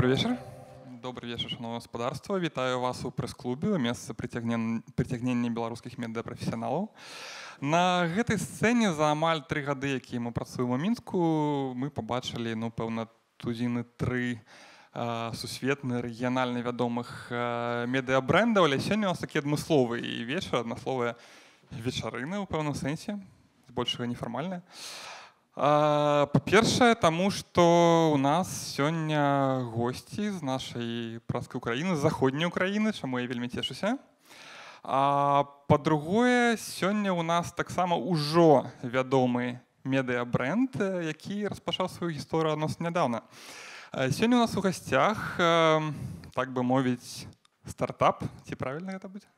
добрый вечер добрый вечер шано гаспадарства вітаю вас у прэс-клубе месца прыцягнен прыцягнення беларускіх медэапрафесіяналаў на гэтай сцэне за амаль тры гады які мы працуем у мінску мы побачылі ну пэўна тузіны тры сусветны рэгіянальна вядомых медэабрэнда але сёння вас такі адмысловы і вечар аднасловыя вечарыны ў пэўным сэнсе збольшага нефармальная а Па-першае, таму, што ў нас сёння госці з нашай праскай краіны, заходняй краіны, чаму я вельмі цешуся. Па-другое, сёння ў нас таксама ўжо вядомы медыабрэнд, які распачаў сваю гісторыю нас нядаўна. Сёння у нас у гасцях так бы мовіць стартап, ці правільна гэта будзе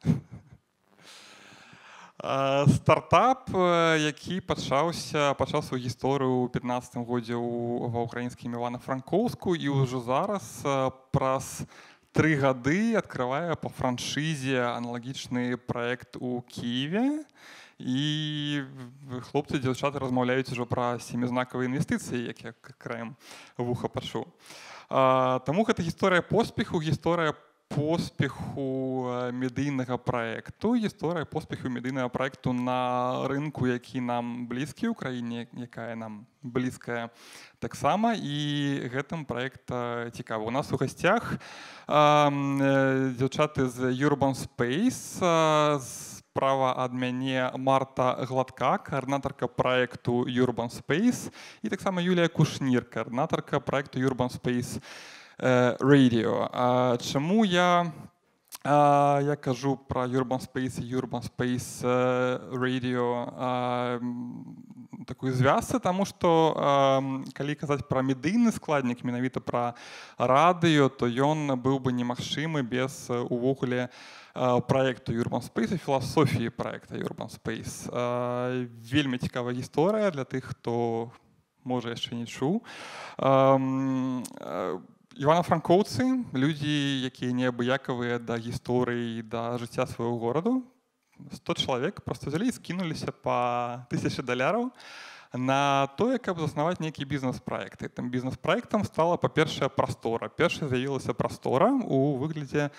стартап э, які пачаўся пачаў сваю гісторыю ў 15 годзе ва ўкраінскім івана-франкоўску і ўжо зараз э, праз тры гады адкрывае па франшызе аналагічны праект у кіеве і хлопцы дзяўчаты размаўляюць ужо пра семізнакавыя інвестыцыі як я краем вуха пачу Таму гэта гісторыя поспеху гісторыя по поспеху медыйнага проекту гісторыя поспеху медыйнага проекту на рынку які нам блізкі ў краіне якая нам блізкая таксама і гэтым проект цікава у нас у гасцях дзяўчаты з urban space з права ад мяне марта гладка каарнатарка проекту urban space і таксама юлія кушнір каарнатарка проекту urban space у радіо. Чаму я, я кажу пра Urban Space і Urban Space Radio такую звязцы, таму што калі казаць пра медыйны складнік, менавіта пра радыё, то ён быў бы немагчымы без увогуле проекту Urban Space філасофіі проекта Urban Space. Вельмі цікавая гісторыя для тых, хто можа яшчэ не чуў івана франкоўцы людзі якія неабыякавыя да гісторыі да жыцця свайго гораду 100 чалавек просто взялі скінуліся по тысячи даляраў на тое каб заснаваць нейкі бізнес-праекты там бізнес-праектам стала па-першая прастора перша з'явілася прастора у выглядзе э,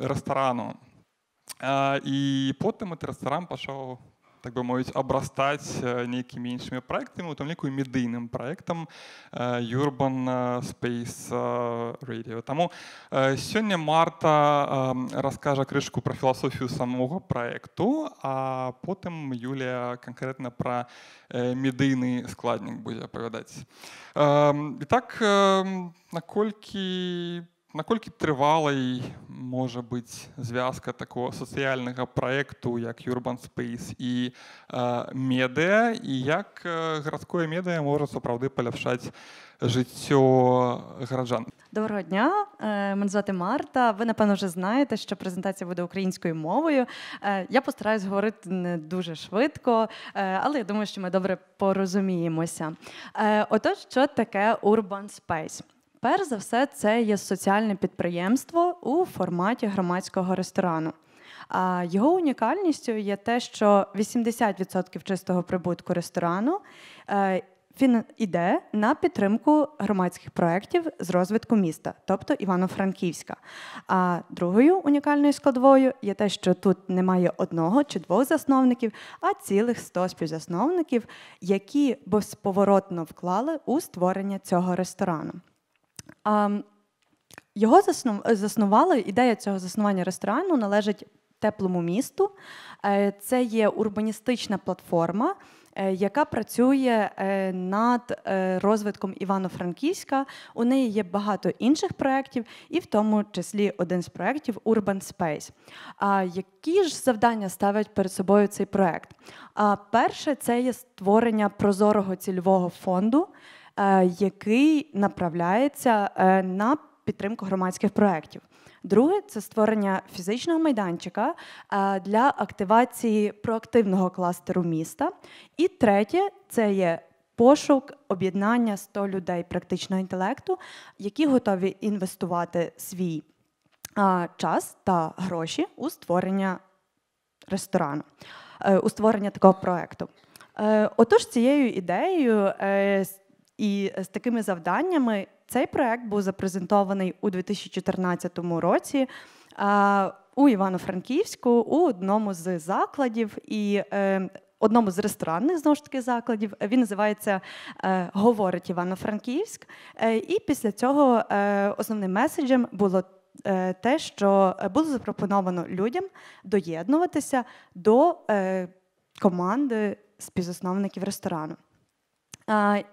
рэстарану э, і потым этот ресторан пачаў так бы моюць абрастаць нейкімі іншымі проектектамі у ну, там ліку медыйным проектам юрбан space таму сёння марта расскажа крышку пра філасофію самого проекту а потым Юлія канкрэтна пра медыйны складнік будзе апавядаць так наколькі по наколькі тривалий може бути звязка такого соціального проєкту, як Urban Space і э, і як е, гарадское Медіа може сапраўды паляпшаць жыццё гараджан. Доброго дня, е, мене звати Марта. Ви напевно вже знаєте, що презентація буде українською мовою. Я постараюсь говорити не дуже швидко, але я думаю, що ми добре порозуміємося. Отож, що таке Urban Space? Перш за все, це є соціальне підприємство у форматі громадського ресторану. А його унікальністю є те, що 80% чистого прибутку ресторану він е, іде на підтримку громадських проєктів з розвитку міста, тобто Івано-Франківська. А другою унікальною складовою є те, що тут немає одного чи двох засновників, а цілих 100 співзасновників, які безповоротно вклали у створення цього ресторану. Його заснували, ідея цього заснування ресторану належить теплому місту. Е, це є урбаністична платформа, е, яка працює е, над розвитком Івано-Франківська. У неї є багато інших проєктів, і в тому числі один з проєктів Urban Space. А які ж завдання ставить перед собою цей проєкт? Перше це є створення прозорого цільового фонду. Е, який направляється е, на підтримку громадських проєктів. Друге це створення фізичного майданчика е, для активації проактивного кластеру міста. І третє це є пошук об'єднання 100 людей практичного інтелекту, які готові інвестувати свій час та гроші у створення ресторану, у створення такого проекту. Отож, цією ідеєю і з такими завданнями цей проект був запрезентований у 2014 році. У Івано-Франківську у одному з закладів і е, одному з ресторанних знову ж таки закладів він називається е, Говорить Івано-Франківськ. Е, і після цього е, основним меседжем було е, те, що було запропоновано людям доєднуватися до е, команди співзасновників ресторану.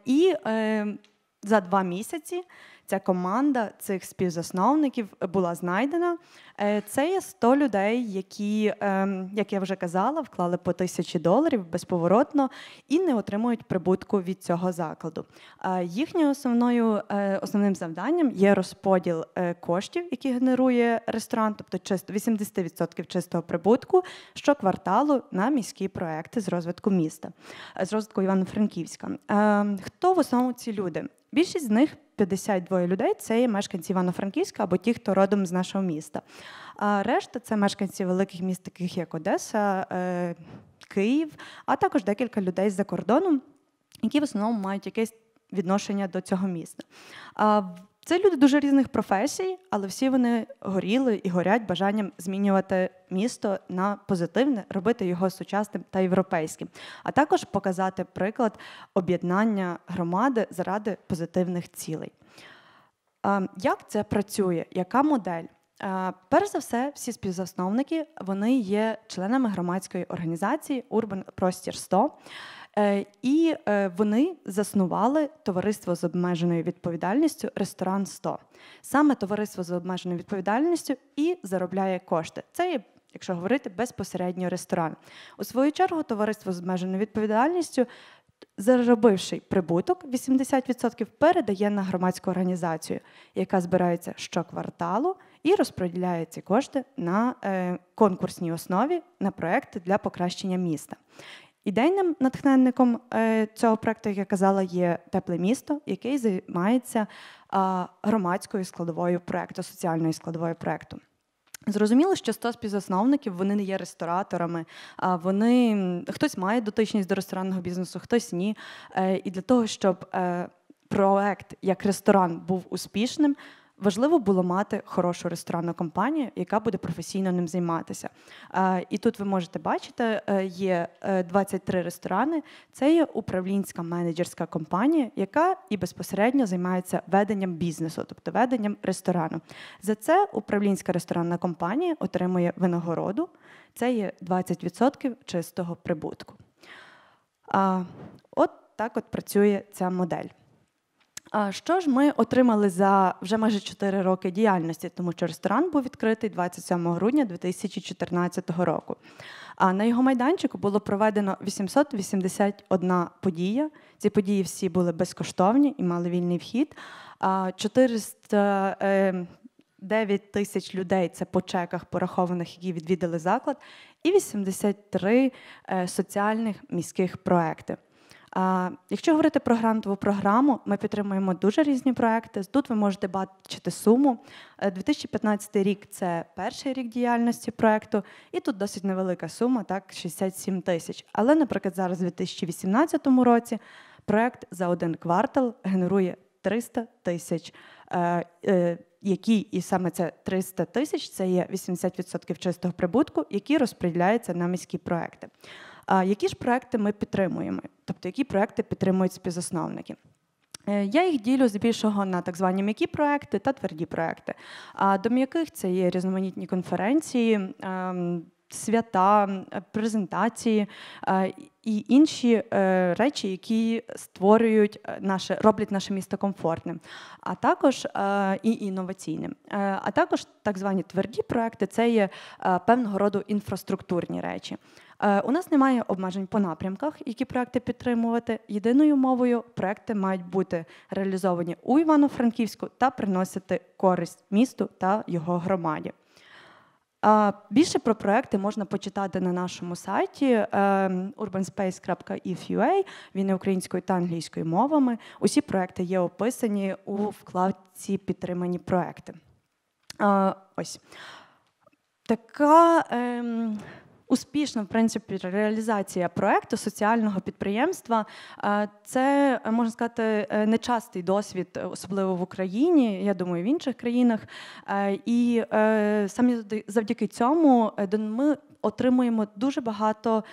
І е, за два місяці ця команда цих співзасновників була знайдена. Е, це є 100 людей, які, ем, як я вже казала, вклали по тисячі доларів безповоротно і не отримують прибутку від цього закладу. Е, їхньою основною е, основним завданням є розподіл коштів, які генерує ресторан, тобто 80% чистого прибутку щокварталу на міські проекти з розвитку міста, з розвитку Івано-Франківська. Ем, хто в основному ці люди? Більшість з них 52 людей це є мешканці Івано-Франківська або ті, хто родом з нашого міста. А решта це мешканці великих міст, таких як Одеса, е, Київ, а також декілька людей з-за кордону, які в основному мають якесь відношення до цього міста. Це люди дуже різних професій, але всі вони горіли і горять бажанням змінювати місто на позитивне, робити його сучасним та європейським, а також показати приклад об'єднання громади заради позитивних цілей. Як це працює? Яка модель? Перш за все, всі співзасновники вони є членами громадської організації Урбан Простір 100», Е, і е, вони заснували товариство з обмеженою відповідальністю Ресторан 100». Саме товариство з обмеженою відповідальністю і заробляє кошти. Це є Якщо говорити безпосередньо ресторан, у свою чергу, товариство з обмеженою відповідальністю, заробивши прибуток, 80% передає на громадську організацію, яка збирається щокварталу і розподіляє ці кошти на е, конкурсній основі на проекти для покращення міста. Ідейним натхненником е, цього проекту, як я казала, є тепле місто, який займається громадською складовою проекту, соціальною складовою проекту. Зрозуміло, що 100 співзасновників вони не є рестораторами, а вони хтось має дотичність до ресторанного бізнесу, хтось ні. Е, і для того, щоб е, проект як ресторан був успішним, Важливо було мати хорошу ресторанну компанію, яка буде професійно ним займатися. І тут ви можете бачити, е, є 23 е, ресторани. Це є управлінська менеджерська компанія, яка і безпосередньо займається веденням бізнесу, тобто веденням ресторану. За це управлінська ресторанна компанія отримує винагороду. Це є 20% чистого прибутку. От так от працює ця модель. Що ж ми отримали за вже майже 4 роки діяльності, тому що ресторан був відкритий 27 грудня 2014 року. А на його майданчику було проведено 881 подія. Ці події всі були безкоштовні і мали вільний вхід. 400 9 е, тисяч людей це по чеках порахованих, які відвідали заклад, і 83 е, соціальних міських проекти. Якщо говорити про грантову програму, ми підтримуємо дуже різні проекти. Тут ви можете бачити суму. 2015 е, рік це перший рік діяльності проекту, і тут досить невелика сума, так 67 тисяч. Але, наприклад, зараз у 2018 році проект за один квартал генерує 300 тисяч. Е, е, які і саме це 300 тисяч, це є 80% чистого прибутку, які розподіляються на міські проекти які ж проекти ми підтримуємо? Тобто, які проекти підтримують співзасновники? Е, я їх ділю збільшого на так звані м'які проекти та тверді проекти. А до м'яких це є різноманітні конференції. Ем, свята, презентації е, і інші е, речі, які створюють е, наше, роблять наше місто комфортним, а також і інноваційним. А також так звані тверді проекти це є певного роду інфраструктурні речі. У нас немає обмежень по напрямках, які проекти підтримувати. Єдиною мовою проекти мають бути реалізовані у Івано-Франківську та приносити користь місту та його громаді. Більше про проекти можна почитати на нашому сайті ем, urbanspace.if.ua, Він є українською та англійською мовами. Усі проекти є описані у вкладці Підтримані проекти. Ось така. Ем, успішна в принципі реалізація проекту соціального підприємства. Е, це е, можна сказати е, нечастий досвід, особливо в Україні. Я думаю, в інших країнах. І саме завдяки цьому ми отримуємо дуже багато.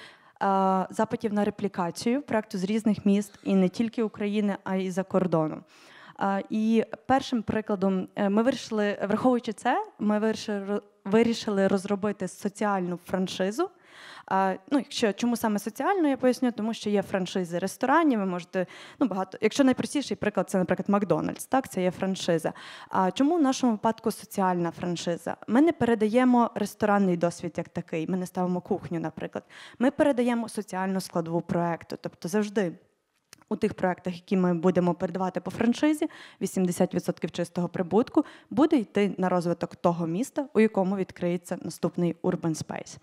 Запитів на реплікацію проекту з різних міст і не тільки України, а й за кордоном. І першим прикладом ми вирішили, враховуючи це, ми вирішили вирішили розробити соціальну франшизу. Ну, якщо чому саме соціально, я поясню, тому що є франшизи ресторанів. Ви можете ну багато, якщо найпростіший приклад, це, наприклад, Макдональдс. Так, це є франшиза. А чому в нашому випадку соціальна франшиза? Ми не передаємо ресторанний досвід як такий. Ми не ставимо кухню, наприклад. Ми передаємо соціальну складову проекту, тобто завжди. У тих проектах, які ми будемо передавати по франшизі, 80% чистого прибутку буде йти на розвиток того міста, у якому відкриється наступний Urban Space.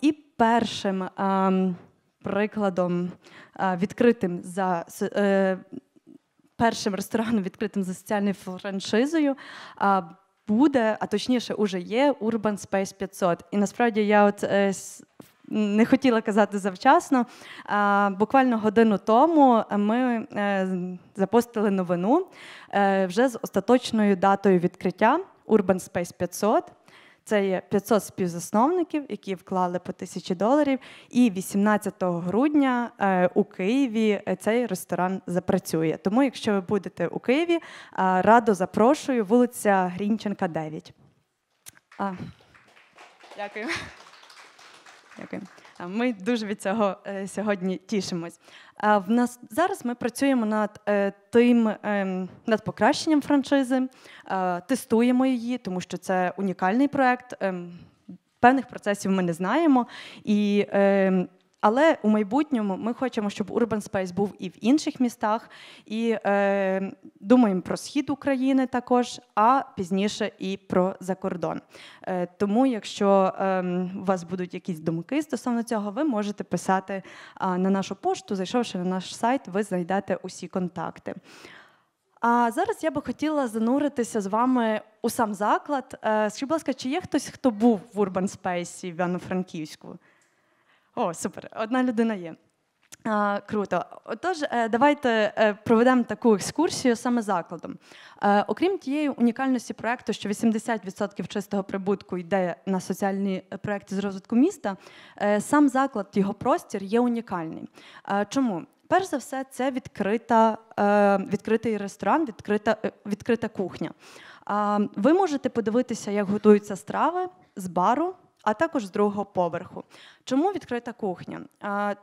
І першим ем, прикладом е, відкритим за е, першим рестораном, відкритим за соціальною франшизою. Буде, а точніше, уже є Urban Space 500. І насправді я от е, не хотіла казати завчасно. Буквально годину тому ми е, запустили новину е, вже з остаточною датою відкриття Urban Space 500. Це є 500 співзасновників, які вклали по тисячі доларів. І 18 грудня е, у Києві цей ресторан запрацює. Тому, якщо ви будете у Києві, радо запрошую вулиця Грінченка, 9. Дякую. Дякую. Ми дуже від цього е, сьогодні тішимось. В нас зараз ми працюємо над е, тим ем, над покращенням франшизи, е, тестуємо її, тому що це унікальний проект. Ем, певних процесів ми не знаємо і. Ем, але у майбутньому ми хочемо, щоб Urban Space був і в інших містах, і е, думаємо про схід України також, а пізніше і про закордон. Е, тому, якщо е, у вас будуть якісь думки стосовно цього, ви можете писати на нашу пошту. Зайшовши на наш сайт, ви знайдете усі контакти. А зараз я би хотіла зануритися з вами у сам заклад. Е, скажіть, будь ласка, чи є хтось, хто був в Urban Space в Івано-Франківську? О, супер, одна людина є. А, Круто. Отож, е, давайте е, проведемо таку екскурсію саме закладом. Е, окрім тієї унікальності проекту, що 80% чистого прибутку йде на соціальні проекти з розвитку міста, сам заклад, його простір є унікальний. Чому? Перш за все, це відкрита, відкритий ресторан, відкрита, відкрита кухня. Ви можете подивитися, як готуються страви з бару а також з другого поверху. Чому відкрита кухня?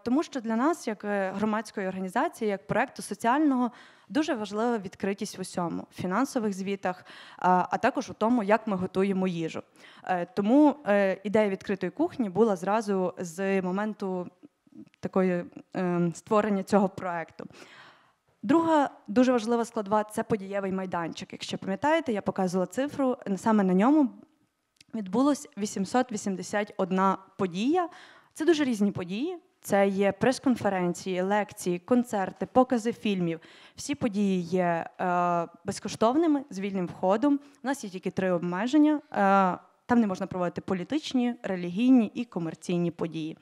Тому що для нас, як е, громадської організації, як проекту соціального, дуже важлива відкритість в усьому в фінансових звітах, а також у тому, як ми готуємо їжу. Е, тому е, ідея відкритої кухні була зразу з моменту такої створення цього проекту. Друга дуже важлива складова це подієвий майданчик. Якщо пам'ятаєте, я показувала цифру. Саме на ньому відбулось 881 подія. Це дуже різні події. Це є прес-конференції, лекції, концерти, покази фільмів. Всі події є е, безкоштовними з вільним входом. У нас є тільки три обмеження. Е, там не можна проводити політичні, релігійні і комерційні події.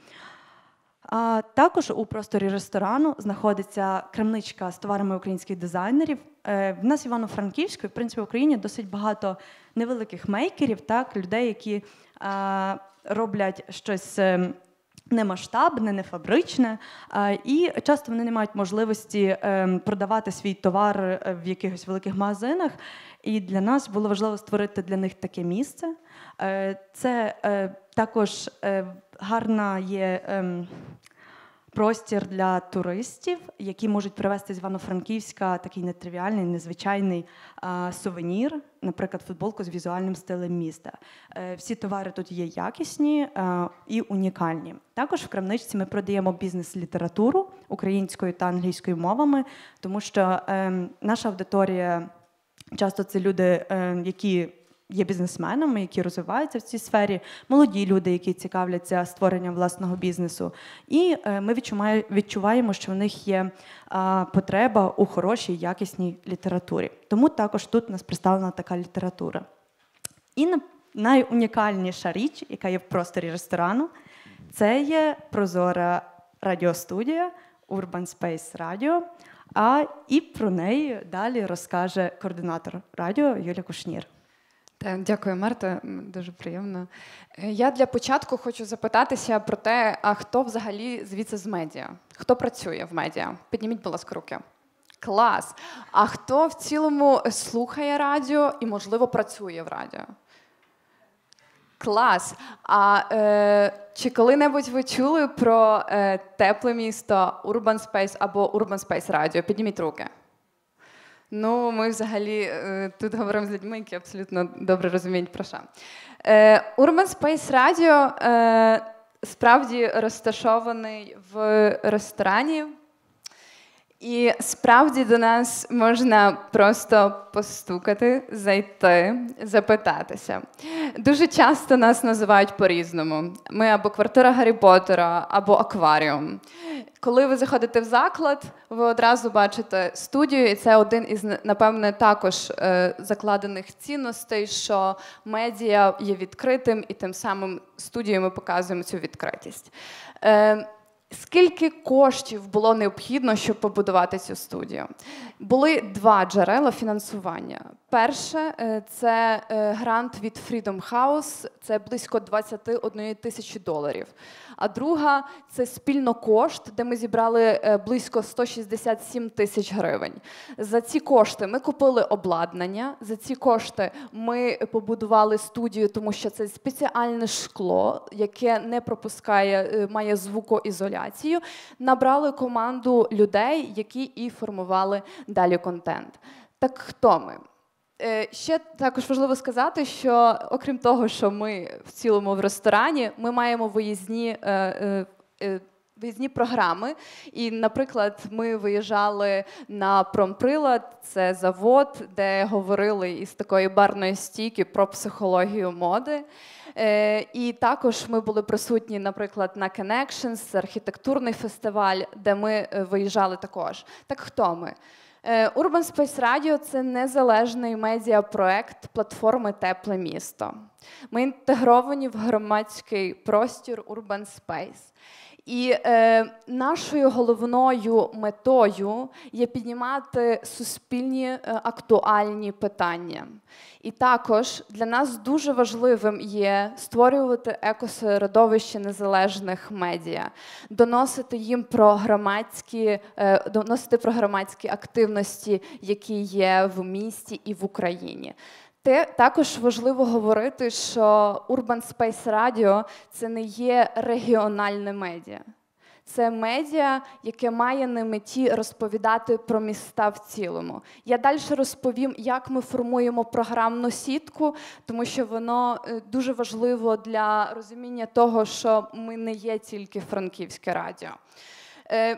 А також у просторі ресторану знаходиться крамничка з товарами українських дизайнерів. Е, в нас Івано-Франківську, в принципі, в Україні досить багато невеликих мейкерів, так людей, які а, роблять щось е, немасштабне, нефабричне, а, і часто вони не мають можливості е, продавати свій товар в якихось великих магазинах. І для нас було важливо створити для них таке місце. Це також е, гарна є ем, простір для туристів, які можуть привезти з Івано-Франківська такий нетривіальний, незвичайний сувенір, наприклад, футболку з візуальним стилем міста. Е, всі товари тут є якісні і унікальні. Також в крамничці ми продаємо бізнес-літературу українською та англійською мовами, тому що ем, наша аудиторія часто це люди, ем, які є бізнесменами, які розвиваються в цій сфері, молоді люди, які цікавляться створенням власного бізнесу. І е, ми відчуваємо, що в них є потреба у хорошій якісній літературі. Тому також тут у нас представлена така література. І найунікальніша річ, яка є в просторі ресторану, це є прозора радіостудія Urban Space Radio. А і про неї далі розкаже координатор радіо Юлія Кушнір. Так, е, дякую, Марта. Дуже приємно. Е, я для початку хочу запитатися про те, а хто взагалі звідси з медіа? Хто працює в медіа? Підніміть, будь ласка, руки. Клас. А хто в цілому слухає радіо і, можливо, працює в радіо? Клас. А е, чи коли-небудь ви чули про е, тепле місто Urban Space або Urban Space Radio? Підніміть руки. Ну, ми взагалі е, тут говоримо з людьми, які абсолютно добре розуміють про що. Е, Urban Space Radio е, справді розташований в ресторані і справді до нас можна просто постукати, зайти, запитатися. Дуже часто нас називають по-різному: ми або квартира Гаррі Поттера, або акваріум. Коли ви заходите в заклад, ви одразу бачите студію, і це один із напевне також е, закладених цінностей, що медіа є відкритим, і тим самим студією ми показуємо цю відкритість. Е, Скільки коштів було необхідно, щоб побудувати цю студію? Були два джерела фінансування. Перше е, це е, грант від Freedom House, це близько 21 тисячі доларів. А друга це спільно кошт, де ми зібрали е, близько 167 тисяч гривень. За ці кошти ми купили обладнання. За ці кошти ми побудували студію, тому що це спеціальне шкло, яке не пропускає, е, має звукоізоляцію. Набрали команду людей, які і формували далі контент. Так хто ми? Е, ще також важливо сказати, що окрім того, що ми в цілому в ресторані, ми маємо виїзні. Е, е, виїзні програми, і, наприклад, ми виїжджали на промприлад, це завод, де говорили із такої барної стійки про психологію моди. І також ми були присутні, наприклад, на Connections, архітектурний фестиваль, де ми виїжджали також. Так хто ми? Е, Urban Space Radio – це незалежний медіапроект платформи Тепле місто. Ми інтегровані в громадський простір Urban Space. І е, нашою головною метою є піднімати суспільні е, актуальні питання. І також для нас дуже важливим є створювати екосередовище незалежних медіа, доносити їм про громадські, е, доносити про громадські активності, які є в місті і в Україні. Те також важливо говорити, що Urban Space Radio це не є регіональне медіа. Це медіа, яке має на меті розповідати про міста в цілому. Я далі розповім, як ми формуємо програмну сітку, тому що воно е, дуже важливо для розуміння того, що ми не є тільки франківське радіо. Е,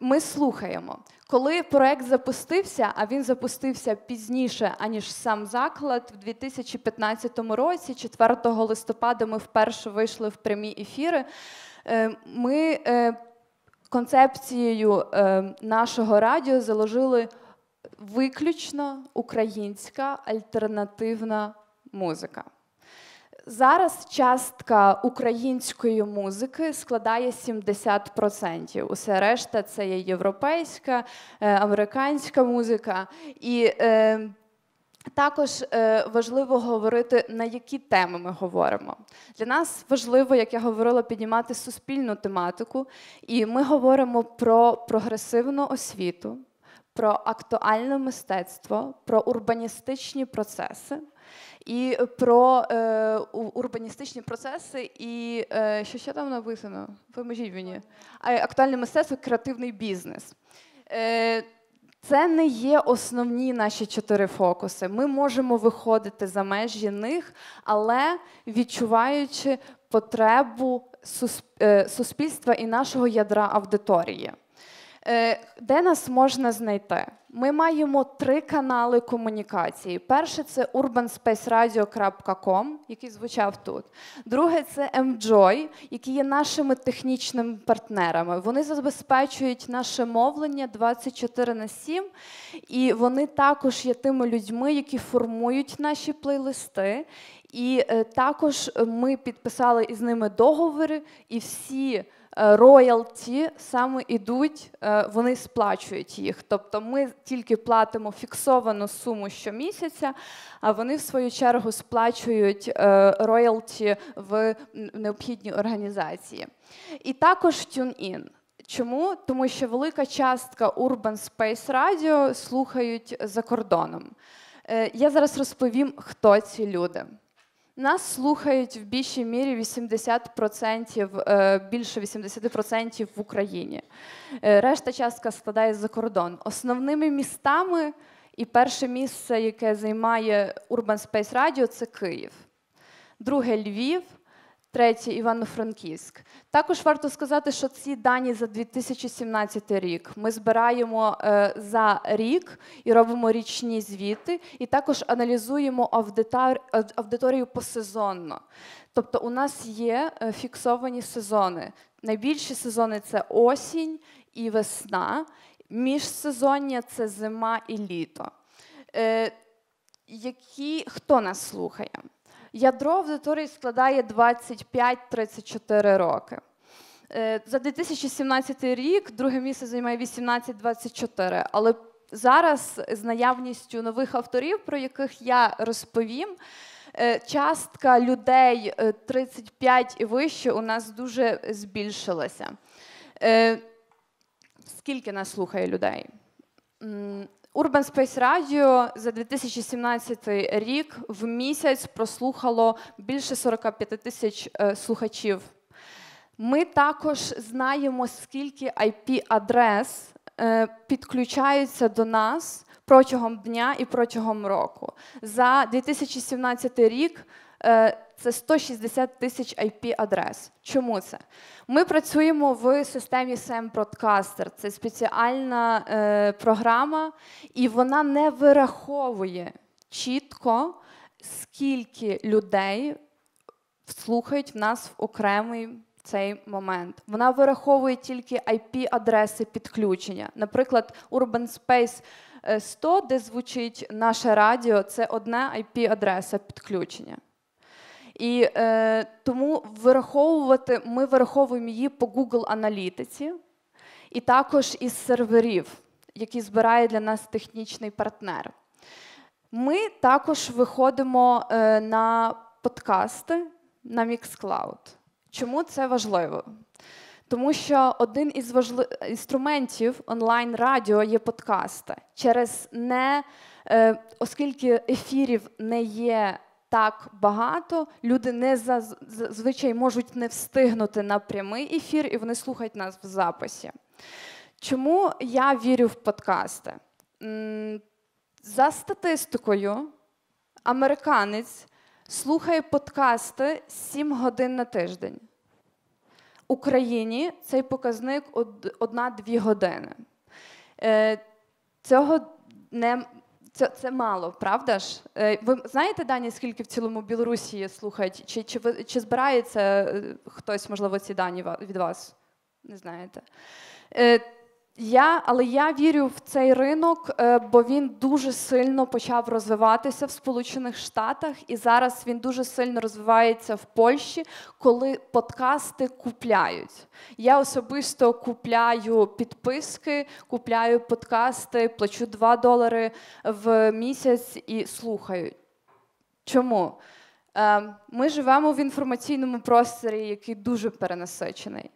ми слухаємо. Коли проект запустився, а він запустився пізніше, аніж сам заклад, в 2015 році, 4 листопада, ми вперше вийшли в прямі ефіри. Е, ми е, концепцією е, нашого радіо заложили виключно українська альтернативна музика. Зараз частка української музики складає 70%. Усе решта це є європейська, е, американська музика. І е, також е, важливо говорити, на які теми ми говоримо. Для нас важливо, як я говорила, піднімати суспільну тематику, і ми говоримо про прогресивну освіту, про актуальне мистецтво, про урбаністичні процеси і про е, урбаністичні процеси, і е, що ще там написано? Поможіть мені. Актуальне мистецтво, креативний бізнес. Е, це не є основні наші чотири фокуси. Ми можемо виходити за межі них, але відчуваючи потребу е, суспільства і нашого ядра аудиторії. Е, де нас можна знайти? Ми маємо три канали комунікації. Перше це urbanspaceradio.com, який звучав тут. Друге це MJoy, які є нашими технічними партнерами. Вони забезпечують наше мовлення 24 на 7, і вони також є тими людьми, які формують наші плейлисти. І е, також ми підписали із ними договори і всі. Е, роялті саме йдуть, е, вони сплачують їх. Тобто ми тільки платимо фіксовану суму щомісяця, а вони в свою чергу сплачують е, роялті в необхідні організації. І також TuneIn. Чому? Тому що велика частка Urban Space Radio слухають за кордоном. Я зараз розповім, хто ці люди. Нас слухають в більшій мірі 80%, е, більше 80% в Україні. Е, решта частка складає за кордон. Основними містами і перше місце, яке займає Urban Space Radio, це Київ, друге Львів третє Івано-Франківськ. Також варто сказати, що ці дані за 2017 рік ми збираємо е, за рік і робимо річні звіти, і також аналізуємо аудиторію посезонно. Тобто, у нас є е, фіксовані сезони. Найбільші сезони це осінь і весна, міжсезоння це зима і літо. Е, які хто нас слухає? Ядро аудиторії складає 25-34 роки. Е, за 2017 рік друге місце займає 18-24, але зараз з наявністю нових авторів, про яких я розповім. Е, частка людей 35 е, і вище у нас дуже збільшилася. Скільки нас слухає людей? Urban Space Radio за 2017 рік в місяць прослухало більше 45 тисяч е, слухачів. Ми також знаємо, скільки IP-адрес е, підключаються до нас протягом дня і протягом року. За 2017 рік Е, це 160 тисяч IP-адрес. Чому це? Ми працюємо в системі SEM Broadcaster. Це спеціальна е, програма, і вона не вираховує чітко, скільки людей слухають в нас в окремий цей момент. Вона вираховує тільки IP-адреси підключення. Наприклад, Urban Space 100, е, де звучить наше радіо, це одна IP-адреса підключення. І е, тому вираховувати ми вираховуємо її по Google аналітиці, і також із серверів, які збирає для нас технічний партнер. Ми також виходимо е, на подкасти на Mixcloud. Чому це важливо? Тому що один із важли... інструментів онлайн-радіо є подкасти. Через не, е, оскільки ефірів не є так багато. Люди не зазвичай можуть не встигнути на прямий ефір, і вони слухають нас в записі. Чому я вірю в подкасти? За статистикою, американець слухає подкасти 7 годин на тиждень. Україні цей показник 1-2 години. Е, цього не це це мало, правда ж? Е, ви знаєте дані, скільки в цілому Білорусі слухають? Чи чи, ви, чи збирається е, хтось, можливо, ці дані від вас? Не знаєте. Е, я, Але я вірю в цей ринок, е, бо він дуже сильно почав розвиватися в Сполучених Штатах, і зараз він дуже сильно розвивається в Польщі, коли подкасти купляють. Я особисто купляю підписки, купляю подкасти, плачу 2 долари в місяць і слухаю. Чому? Е, ми живемо в інформаційному просторі, який дуже перенасичений.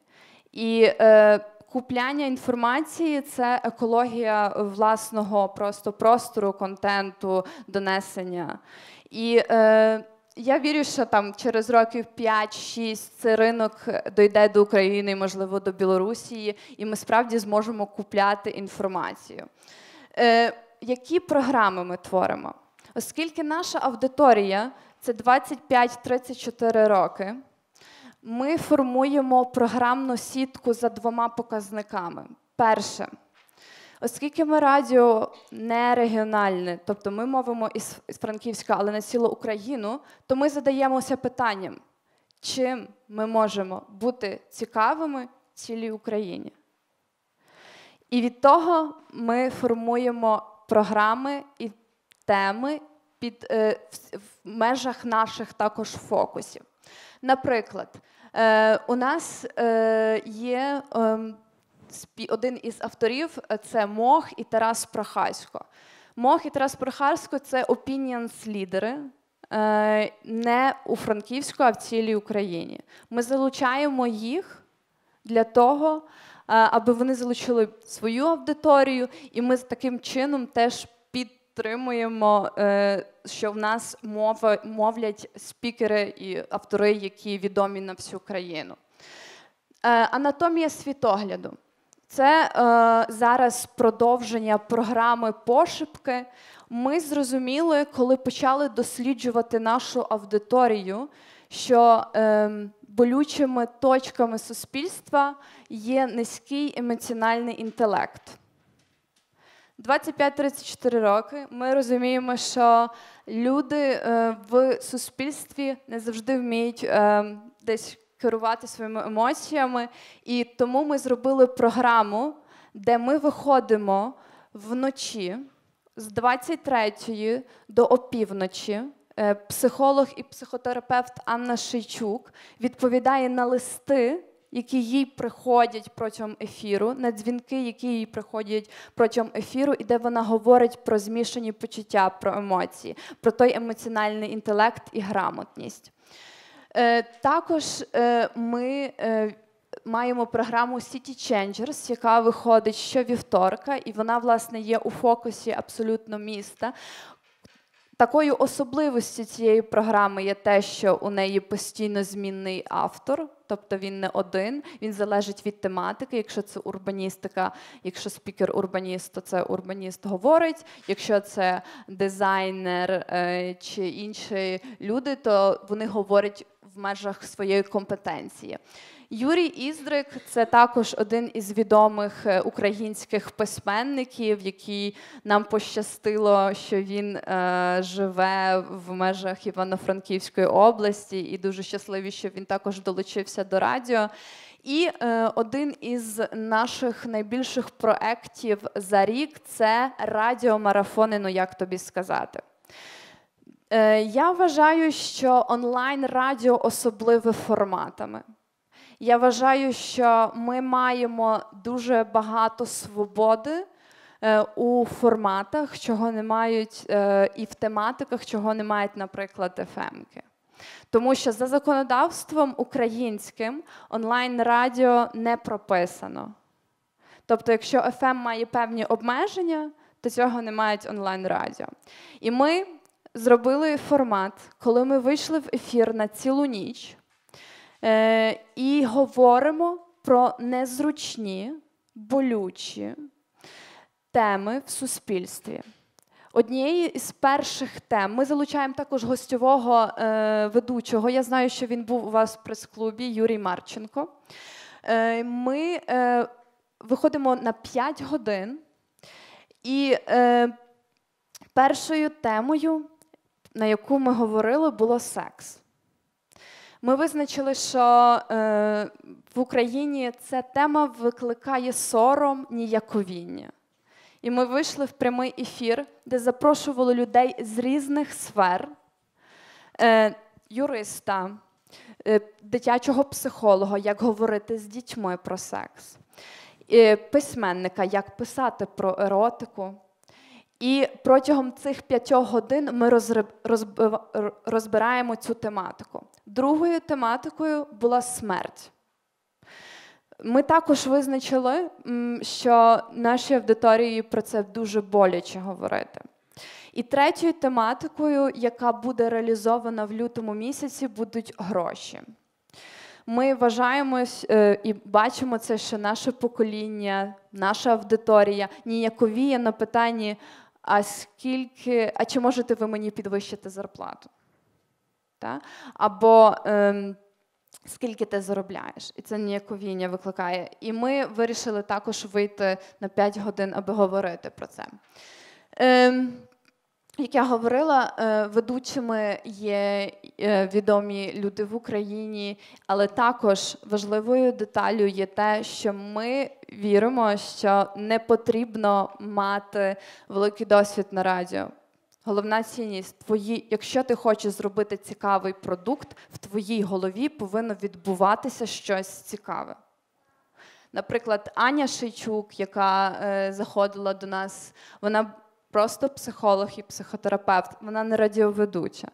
І е, Купляння інформації це екологія власного просто простору, контенту, донесення. І е, я вірю, що там через років 5-6 цей ринок дойде до України, можливо, до Білорусії, і ми справді зможемо купляти інформацію. Е, Які програми ми творимо? Оскільки наша аудиторія це 25-34 роки ми формуємо програмну сітку за двома показниками. Перше, оскільки ми радіо не регіональне, тобто ми мовимо із Франківська, але не цілу Україну, то ми задаємося питанням, чим ми можемо бути цікавими цілій Україні. І від того ми формуємо програми і теми під, е, в, в межах наших також фокусів. Наприклад, е, у нас е, є ем, один із авторів е, це Мох і Тарас Прохасько. Мох і Тарас Прохасько це опініонс-лідери. Не у Франківську, а в цілій Україні. Ми залучаємо їх для того, аби вони залучили свою аудиторію, і ми таким чином теж підтримуємо що в нас мова мовлять спікери і автори, які відомі на всю країну. Е, анатомія світогляду. Це е, зараз продовження програми пошепки. Ми зрозуміли, коли почали досліджувати нашу аудиторію, що е, болючими точками суспільства є низький емоціональний інтелект. 25-34 роки. Ми розуміємо, що люди е, в суспільстві не завжди вміють е, десь керувати своїми емоціями, і тому ми зробили програму, де ми виходимо вночі з 23 до опівночі. Е, психолог і психотерапевт Анна Шийчук відповідає на листи які їй приходять протягом ефіру, на дзвінки, які їй приходять протягом ефіру, і де вона говорить про змішані почуття, про емоції, про той емоціональний інтелект і грамотність. Е, також е, ми е, маємо програму City Changers, яка виходить щовівторка, і вона, власне, є у фокусі абсолютно міста. Такою особливістю цієї програми є те, що у неї постійно змінний автор, тобто він не один, він залежить від тематики. Якщо це урбаністика, якщо спікер-урбаніст, то це урбаніст говорить. Якщо це дизайнер е, чи інші люди, то вони говорять в межах своєї компетенції. Юрій Іздрик це також один із відомих е, українських письменників, який нам пощастило, що він е, живе в межах Івано-Франківської області, і дуже щасливі, що він також долучився до радіо. І е, один із наших найбільших проєктів за рік це радіомарафони. Ну як тобі сказати. Е, я вважаю, що онлайн радіо особливе форматами. Я вважаю, що ми маємо дуже багато свободи е, у форматах, чого не мають, е, і в тематиках, чого не мають, наприклад, ефемки. Тому що за законодавством українським онлайн-радіо не прописано. Тобто, якщо FM має певні обмеження, то цього не мають онлайн-радіо. І ми зробили формат, коли ми вийшли в ефір на цілу ніч. Е, І говоримо про незручні, болючі теми в суспільстві. Однією із перших тем ми залучаємо також гостьового е, ведучого. Я знаю, що він був у вас в прес-клубі Юрій Марченко. Е, Ми е, виходимо на 5 годин, і е, першою темою, на яку ми говорили, було секс. Ми визначили, що е, в Україні ця тема викликає сором ніяковіння. І ми вийшли в прямий ефір, де запрошували людей з різних сфер, е, юриста, е, дитячого психолога, як говорити з дітьми про секс, письменника, як писати про еротику. І протягом цих п'ятьох годин ми розбираємо цю тематику. Другою тематикою була смерть. Ми також визначили, що нашій аудиторії про це дуже боляче говорити. І третьою тематикою, яка буде реалізована в лютому місяці, будуть гроші. Ми вважаємо е, і бачимо це, що наше покоління, наша аудиторія ніяковіє на питанні а скільки, а чи можете ви мені підвищити зарплату? Та? Або ем, скільки ти заробляєш, і це ніяковіння викликає. І ми вирішили також вийти на 5 годин, аби говорити про це. Ем, як я говорила, е, ведучими є е, відомі люди в Україні, але також важливою деталю є те, що ми віримо, що не потрібно мати великий досвід на радіо. Головна цінність твої, якщо ти хочеш зробити цікавий продукт, в твоїй голові повинно відбуватися щось цікаве. Наприклад, Аня Шейчук, яка е, заходила до нас, вона просто психолог і психотерапевт. Вона не радіоведуча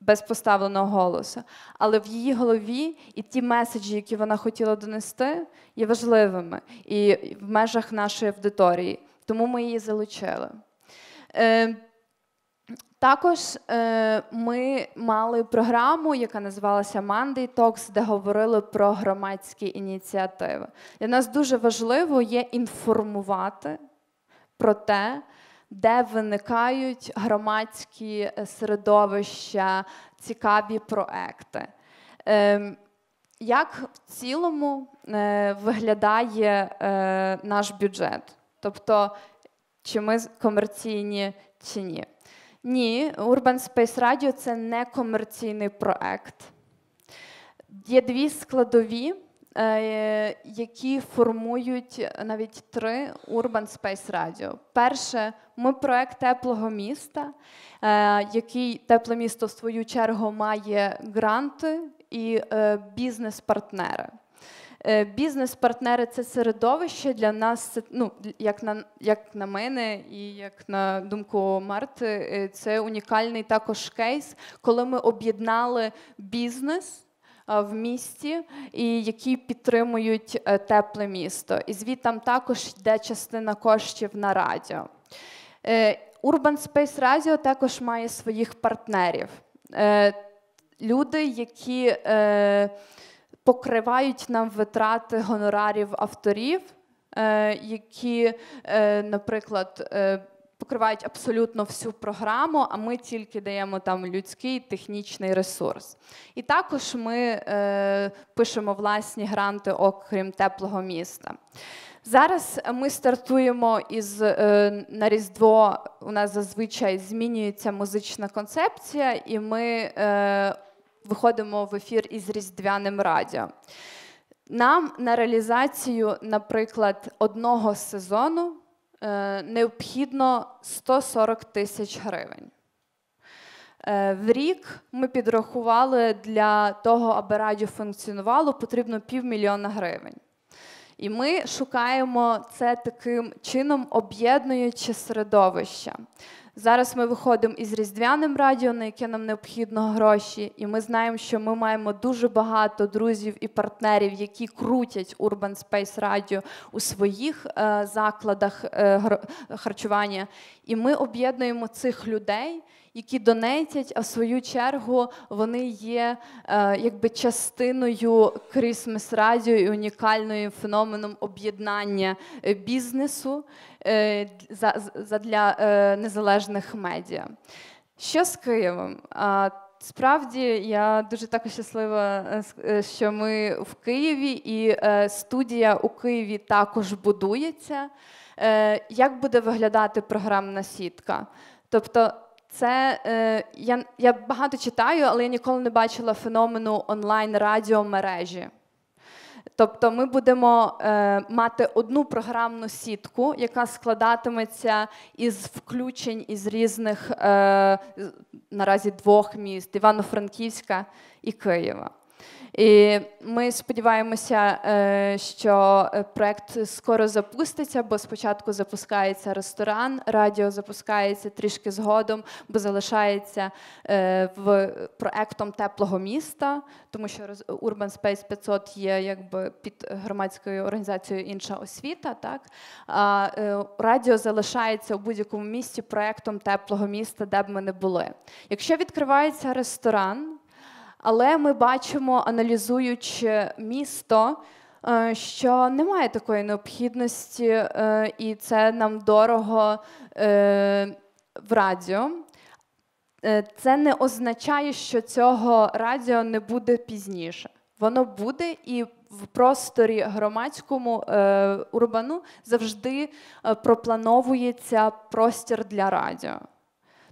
без поставленого голосу. Але в її голові і ті меседжі, які вона хотіла донести, є важливими і в межах нашої аудиторії. Тому ми її залучили. Е, також е, ми мали програму, яка називалася Monday Talks, де говорили про громадські ініціативи. Для нас дуже важливо є інформувати про те, де виникають громадські е, середовища, цікаві проекти. Ем, як в цілому е, виглядає е, наш бюджет? Тобто, чи ми комерційні чи ні? Ні, Urban Space Radio – це не комерційний проект. Є дві складові, Е, які формують навіть три Urban Space Radio. Перше, ми проект теплого міста, е, який тепле місто в свою чергу має гранти і е, бізнес-партнери. Бізнес-партнери це середовище для нас, ну як на як на мене, і як на думку Марти, це унікальний також кейс, коли ми об'єднали бізнес в місті, і які підтримують е, тепле місто. І звідтам також йде частина коштів на радіо. Е, Urban Space Radio також має своїх партнерів. Е, люди, які покривають нам витрати гонорарів авторів, які, наприклад, покривають абсолютно всю програму, а ми тільки даємо там людський технічний ресурс. І також ми е, пишемо власні гранти, окрім теплого міста. Зараз ми стартуємо із е, на Різдво. У нас зазвичай змінюється музична концепція, і ми е, виходимо в ефір із Різдвяним радіо. Нам на реалізацію, наприклад, одного сезону Е, необхідно 140 тисяч гривень. Е, в рік ми підрахували для того, аби радіо функціонувало, потрібно півмільйона гривень. І ми шукаємо це таким чином, об'єднуючи середовище. Зараз ми виходимо із різдвяним радіо, на яке нам необхідно гроші, і ми знаємо, що ми маємо дуже багато друзів і партнерів, які крутять Urban Space Radio у своїх е, закладах е, харчування. І ми об'єднуємо цих людей. Які донетять, а в свою чергу вони є е, якби частиною Christmas Radio і унікальним феноменом об'єднання е, бізнесу Е, для е, незалежних медіа. Що з Києвом? Справді я дуже також щаслива, е, що ми в Києві, і студія у Києві також будується. Як буде виглядати програмна сітка? Тобто, це я я багато читаю, але я ніколи не бачила феномену онлайн радіомережі Тобто ми будемо е, мати одну програмну сітку, яка складатиметься із включень із різних е, наразі двох міст Івано-Франківська і Києва. І ми сподіваємося, е, що е, проект скоро запуститься, бо спочатку запускається ресторан, радіо запускається трішки згодом, бо залишається е, в проектом теплого міста, тому що Urban Space 500 є якби під громадською організацією інша освіта. Так а радіо залишається у будь-якому місті проектом теплого міста, де б ми не були. Якщо відкривається ресторан. Але ми бачимо, аналізуючи місто, е, що немає такої необхідності, е, і це нам дорого е, в радіо. Це не означає, що цього радіо не буде пізніше. Воно буде і в просторі громадському урбану завжди проплановується простір для радіо.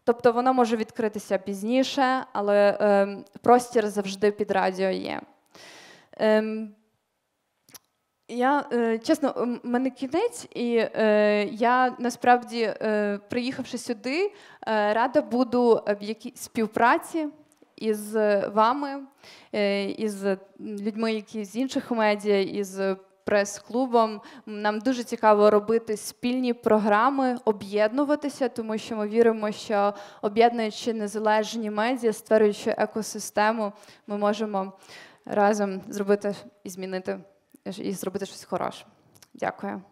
Тобто воно може відкритися пізніше, але е, простір завжди під радіо є. Е, я е, чесно, в мене кінець, і е, я насправді, е, приїхавши сюди, е, рада буду в якій співпраці із вами, е, із людьми, які з інших медіа, із прес-клубом. Нам дуже цікаво робити спільні програми, об'єднуватися, тому що ми віримо, що об'єднуючи незалежні медіа, створюючи екосистему, ми можемо разом зробити і змінити і зробити щось хороше. Дякую.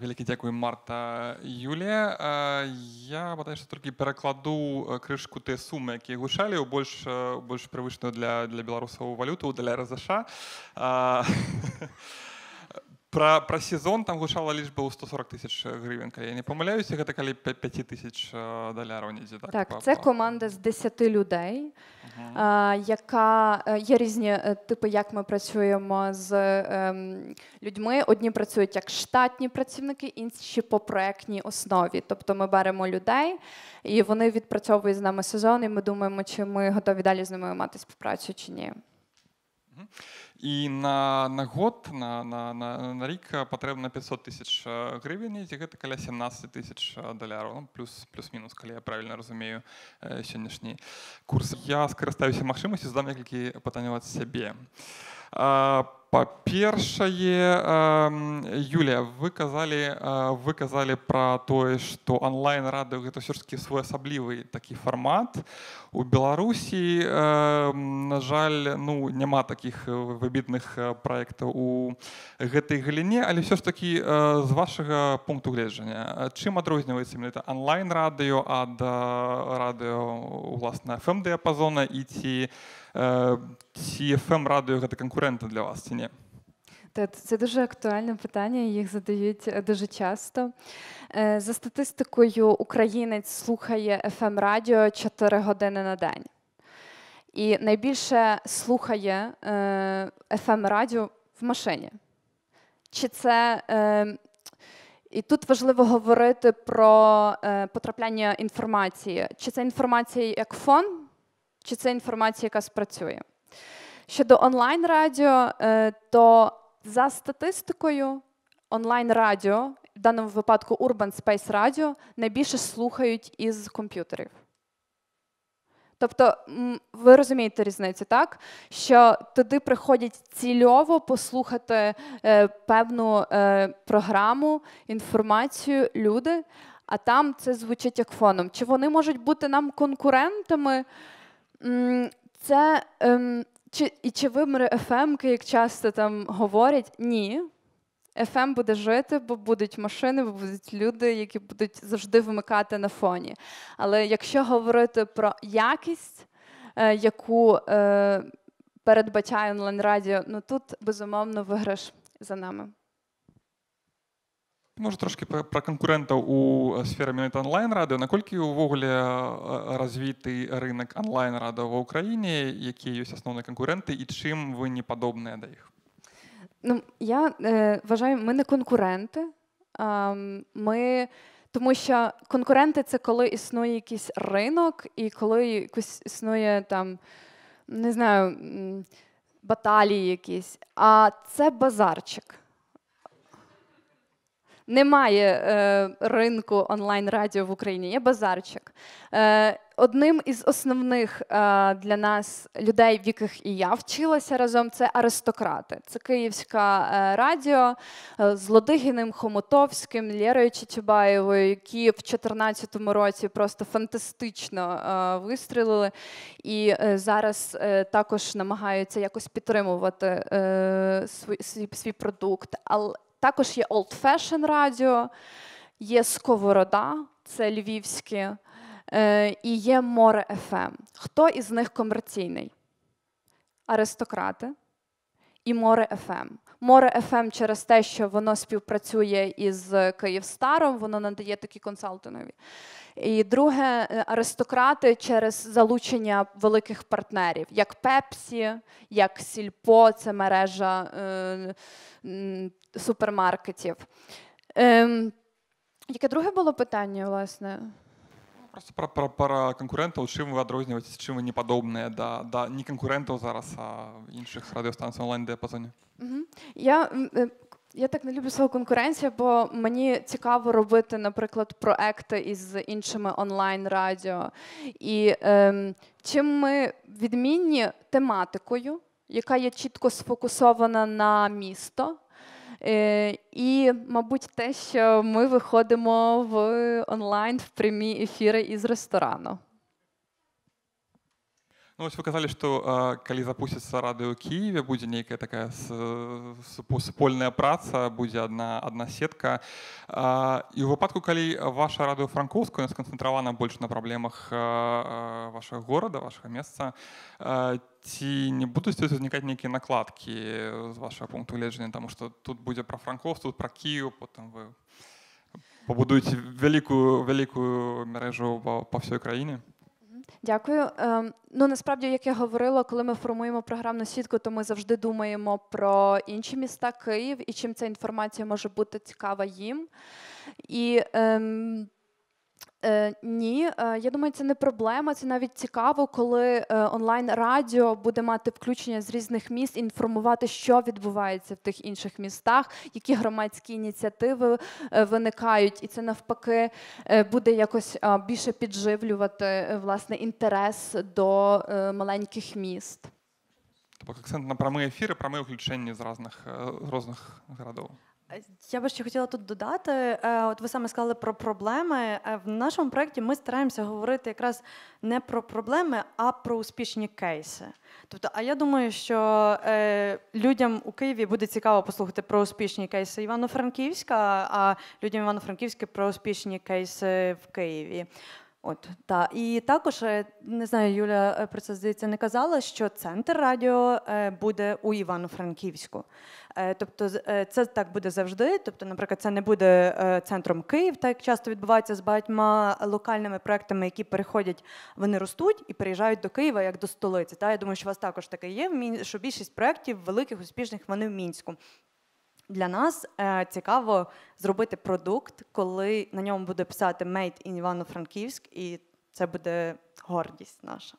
Великий дякую, Марта Юлія. Я бачу, що тільки перекладу е, кришку те суми, які гушалі, більш, е, більш привично для, для білорусової валюти, для РЗШ. Пра пра сезон там гучала лічба у 140 тисяч э, гривень. я не помиляюся, гэта калі 5 тысяч э, даляраў недзе так, так це команда з 10 людей угу. яка е, є різні е, типи як ми працюємо з ем, людьми одні працюють як штатні працівники інші по проектній основі тобто ми беремо людей і вони відпрацьовують з нами сезон і ми думаємо чи ми готові далі з ними мати співпрацю чи ні угу. і на, на год на, на, на, на рік патрэбна 500 тысяч гривень ці гэта каля 17 тысяч даляраў плюс плюс-мінус калі я правильно разумею сённяшні курс я скарыстаюся магчымасці здам некалькі пытанняваць сябе а Па-першае, Юлія, вы казалі, выказалі пра тое, што онлайн-радыё гэта ўсёскі своеасаблівы такі фармат. У Беларусі, на жаль, ну, няма такіх э, выбітных э, праектаў у гэтай галіне, але ўсё ж такі э, з вашага пункту гледжання. Чым адрозніваецца мне онлайн-радыё ад радыё уласна FM-дыяпазона і ці, Е, чи FM радіо це конкурентно для вас чи ні? Це дуже актуальне питання, їх задають е, дуже часто. Е, за статистикою, українець слухає fm радіо 4 години на день. І найбільше слухає fm радіо в машині. Чи це. І тут важливо говорити про потрапляння інформації. Чи це інформація як фон? чи це інформація, яка спрацює. Щодо онлайн-радіо, е, то за статистикою онлайн-радіо, в даному випадку Urban Space Radio, найбільше слухають із комп'ютерів. Тобто, ви розумієте різницю, так? Що туди приходять цільово послухати е, певну е, програму, інформацію, люди, а там це звучить як фоном. Чи вони можуть бути нам конкурентами? Це ем, чи і чи вимре ФМки, як часто там говорять? Ні. ФМ буде жити, бо будуть машини, бо будуть люди, які будуть завжди вимикати на фоні. Але якщо говорити про якість, е, яку е, передбачає онлайн радіо, ну тут безумовно виграш за нами. Може, трошки про конкурента у е, сфері онлайн ради. Наколькі увогуле е, розвитий ринок онлайн рада в Україні, які ёсць асноўныя канкурэнты і чим ви не подобні до їх? Ну, я е, вважаю, ми не конкуренти. Е, ми, тому що конкуренти це коли існує якийсь ринок, і коли якось існує там, не знаю, баталії якісь. А це базарчик. Немає е, ринку онлайн-радіо в Україні, є базарчик. Е, Одним із основних е, для нас людей, в яких і я вчилася разом, це аристократи. Це Київська е, радіо е, з Лодигіним, Хомутовським, Лєрою Чичубаєвою, які в 2014 році просто фантастично е, вистрілили і е, зараз також намагаються якось підтримувати свій, свій продукт. Але також є Old Fashion Радіо, є Сковорода, це Львівське, і є Море ФМ. Ем. Хто із них комерційний? Аристократи і Море ФМ. Море ФМ ем через те, що воно співпрацює із Київстаром, воно надає такі консалтингові. І друге, е, аристократи через залучення великих партнерів, як Пепсі, як Сільпо, це мережа е, супермаркетів. Е, яке друге було питання, власне? Просто про пра пра конкурентаў чым вы адрозніваецеся чым вы не падобныя да да не канкурентаў зараз а інших радіостанцій онлайн дыяпазоне я е, Я так не люблю слово конкуренція, бо мені цікаво робити, наприклад, проекти із іншими онлайн-радіо. І ем, чим ми відмінні тематикою, яка є чітко сфокусована на місто, Е, і, мабуть, те, що ми виходимо в онлайн в прямі ефіри із ресторану. Ну, вось вы казалі, што калі запусціцца радыё ў Кєве, будзе нейкая такая супольная праца, будзе адна, адна сетка. І ў выпадку, калі ваша радыё франкоўская сканцэнтравана больш на праблемах вашага горада, вашага месца, ці не будуць узнікаць нейкія накладкі з вашага пункту гледжання, таму што тут будзе пра франкоўства, пра Кію, потым вы пабудуеце вялікую вялікую мярэжу па ўсёй краіне. Дякую. Ем, ну насправді, як я говорила, коли ми формуємо програмну сітку, то ми завжди думаємо про інші міста Київ і чим ця інформація може бути цікава їм. І ем, Е, Ні, е, я думаю, це не проблема. Це навіть цікаво, коли е, онлайн радіо буде мати включення з різних міст, інформувати, що відбувається в тих інших містах, які громадські ініціативи е, виникають, і це навпаки е, буде якось більше підживлювати е, власне інтерес до е, маленьких міст. Тобто акцент на прямі ефіри, пряме включення з різних з різних городів. Е, я би ще хотіла тут додати. Е, от ви саме сказали про проблеми. Е, в нашому проєкті ми стараємося говорити якраз не про проблеми, а про успішні кейси. Тобто, а я думаю, що людям у Києві буде цікаво послухати про успішні кейси Івано-Франківська, а людям Івано-Франківська про успішні кейси в Києві. От та і також не знаю, Юля про це здається не казала, що центр радіо буде у Івано-Франківську. Е, тобто, е, це так буде завжди. Тобто, наприклад, це не буде е, центром Київ, так як часто відбувається з багатьма локальними проектами, які переходять, вони ростуть і переїжджають до Києва як до столиці. Так? Я думаю, що у вас також таке є. що більшість проєктів великих успішних вони в мінську. Для нас е, цікаво зробити продукт, коли на ньому буде писати «Made in Івано-Франківськ, і це буде гордість наша.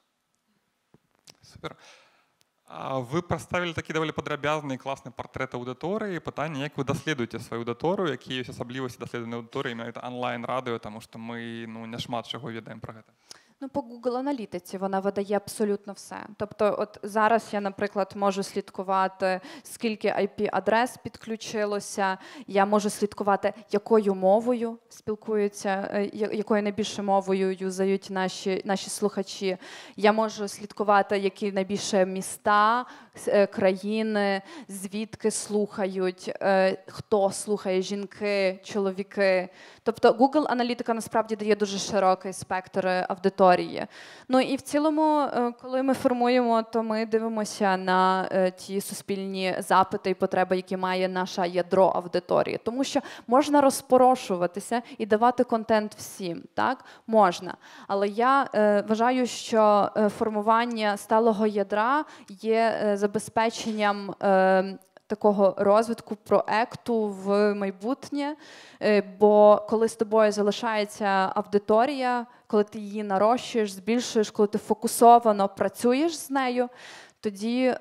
Супер. вы прадставілі такі даволі падрабязны класны партрэт аўдыторыі пытанне як вы даследуеце сваю аўдыторыю які ёсць асаблівасці даследаванай аўдыторыі на онлайн радыё таму што мы ну няшмат чаго ведаем пра гэта а, Ну, по Google аналітиці вона видає абсолютно все. Тобто, от зараз я, наприклад, можу слідкувати, скільки ip адрес підключилося. Я можу слідкувати, якою мовою спілкуються, е, якою найбільше мовою юзають наші наші слухачі. Я можу слідкувати, які найбільше міста, Е, країни, звідки слухають, е, хто слухає жінки, чоловіки. Тобто Google-аналітика насправді дає дуже широкий спектр е, аудиторії. Ну і в цілому, коли ми формуємо, то ми дивимося на ті суспільні запити і потреби, які має наша ядро аудиторії, тому що можна розпорошуватися і давати контент всім, так можна. Але я вважаю, що формування сталого ядра є забезпеченням. Ем, такого розвитку проекту в майбутнє, е, бо коли з тобою залишається аудиторія, коли ти її нарощуєш, збільшуєш, коли ти фокусовано працюєш з нею, тоді е,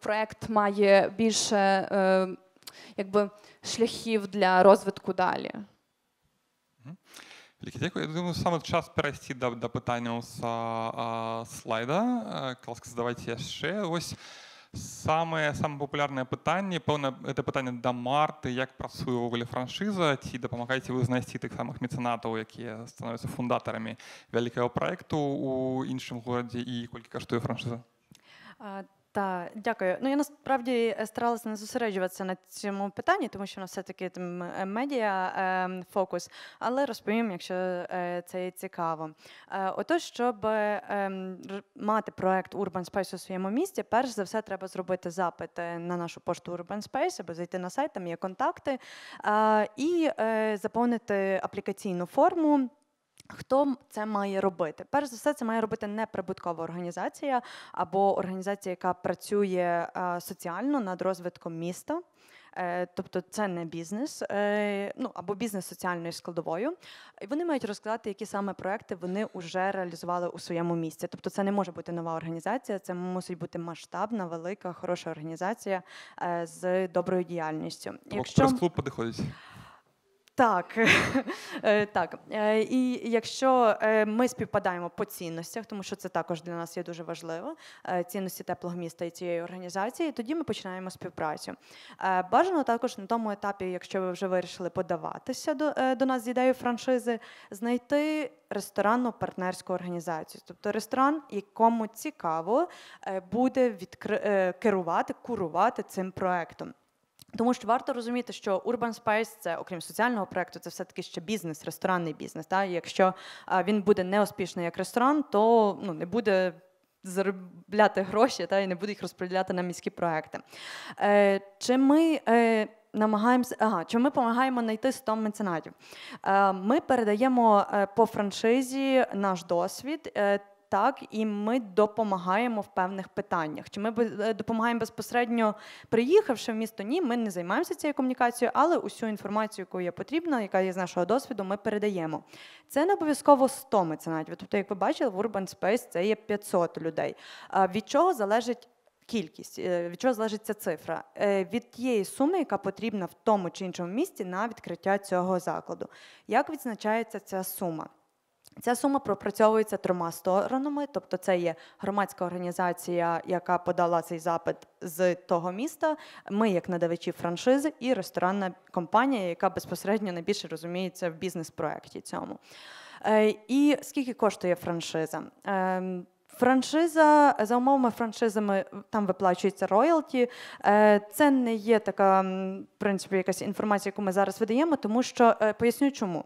проект має більше е, якби, шляхів для розвитку далі. Дякую. Я думаю, саме час перейти до, до питання з слайда. Класка, задавайте ще. Ось саме, саме популярне питання, певне, це питання до Марти, як працює у франшиза, чи допомагаєте ви знайти тих самих меценатів, які становяться фундаторами великого проєкту у іншому городі, і скільки коштує франшиза? Так дякую. Ну я насправді е, старалася не зосереджуватися на цьому питанні, тому що на все таки е, там е, медіа е, фокус, але розповім, якщо е, це цікаво. Е, отож, щоб ем, мати проект Urban Space у своєму місті, перш за все, треба зробити запит на нашу пошту Urban Space, або зайти на сайт, там є контакти і заповнити аплікаційну форму. Хто це має робити? Перш за все, це має робити не прибуткова організація або організація, яка працює е, соціально над розвитком міста. Е, тобто це не бізнес, е, ну або бізнес соціальною складовою. І вони мають розказати, які саме проекти вони вже реалізували у своєму місці. Тобто, це не може бути нова організація, це мусить бути масштабна, велика, хороша організація з доброю діяльністю. Якщо... Прес-клуб подиходить. Так, е, так. Е, і якщо е, ми співпадаємо по цінностях, тому що це також для нас є дуже важливо, цінності теплого міста і цієї організації, тоді ми починаємо співпрацю. Бажано також на тому етапі, якщо ви вже вирішили подаватися до, до нас з ідеєю франшизи, знайти ресторанну партнерську організацію, тобто ресторан, якому цікаво буде відкри... керувати, курувати цим проектом. Тому що варто розуміти, що Urban Space – це окрім соціального проекту, це все-таки ще бізнес, ресторанний бізнес. Та? І якщо він буде неуспішний як ресторан, то ну, не буде заробляти гроші та і не буде їх розподіляти на міські проекти. Е, Чи ми е, намагаємося ага, чи ми допомагаємо знайти 100 меценатів? Е, Ми передаємо е, по франшизі наш досвід. Е, так, і ми допомагаємо в певних питаннях. Чи ми е, допомагаємо безпосередньо приїхавши в місто? Ні, ми не займаємося цією комунікацією, але усю інформацію, яку є потрібна, яка є з нашого досвіду, ми передаємо. Це не обов'язково 100 меценатів. Тобто, як ви бачили, в Urban Space це є 500 людей. Від чого залежить? Кількість е, від чого залежить ця цифра е, від тієї суми, яка потрібна в тому чи іншому місті на відкриття цього закладу. Як відзначається ця сума? Ця сума пропрацьовується трьома сторонами, тобто це є громадська організація, яка подала цей запит з того міста. Ми, як надавачі франшизи, і ресторанна компанія, яка безпосередньо найбільше розуміється в бізнес-проекті цьому. Е, і скільки коштує франшиза? Ем, франшиза за умовами франшизами там виплачується роялті. Е, це не є така в принципі якась інформація, яку ми зараз видаємо, тому що е, поясню чому.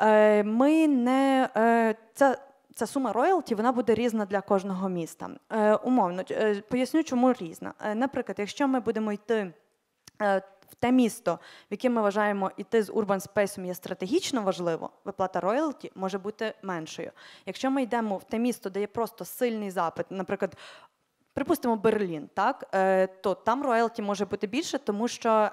Е, ми не е, ця, ця сума роялті вона буде різна для кожного міста. Е, умовно поясню, чому різна. Наприклад, якщо ми будемо йти. В те місто, в яке ми вважаємо іти з Urban Space є стратегічно важливо, виплата роялті може бути меншою. Якщо ми йдемо в те місто, де є просто сильний запит, наприклад, припустимо Берлін, так то там роялті може бути більше, тому що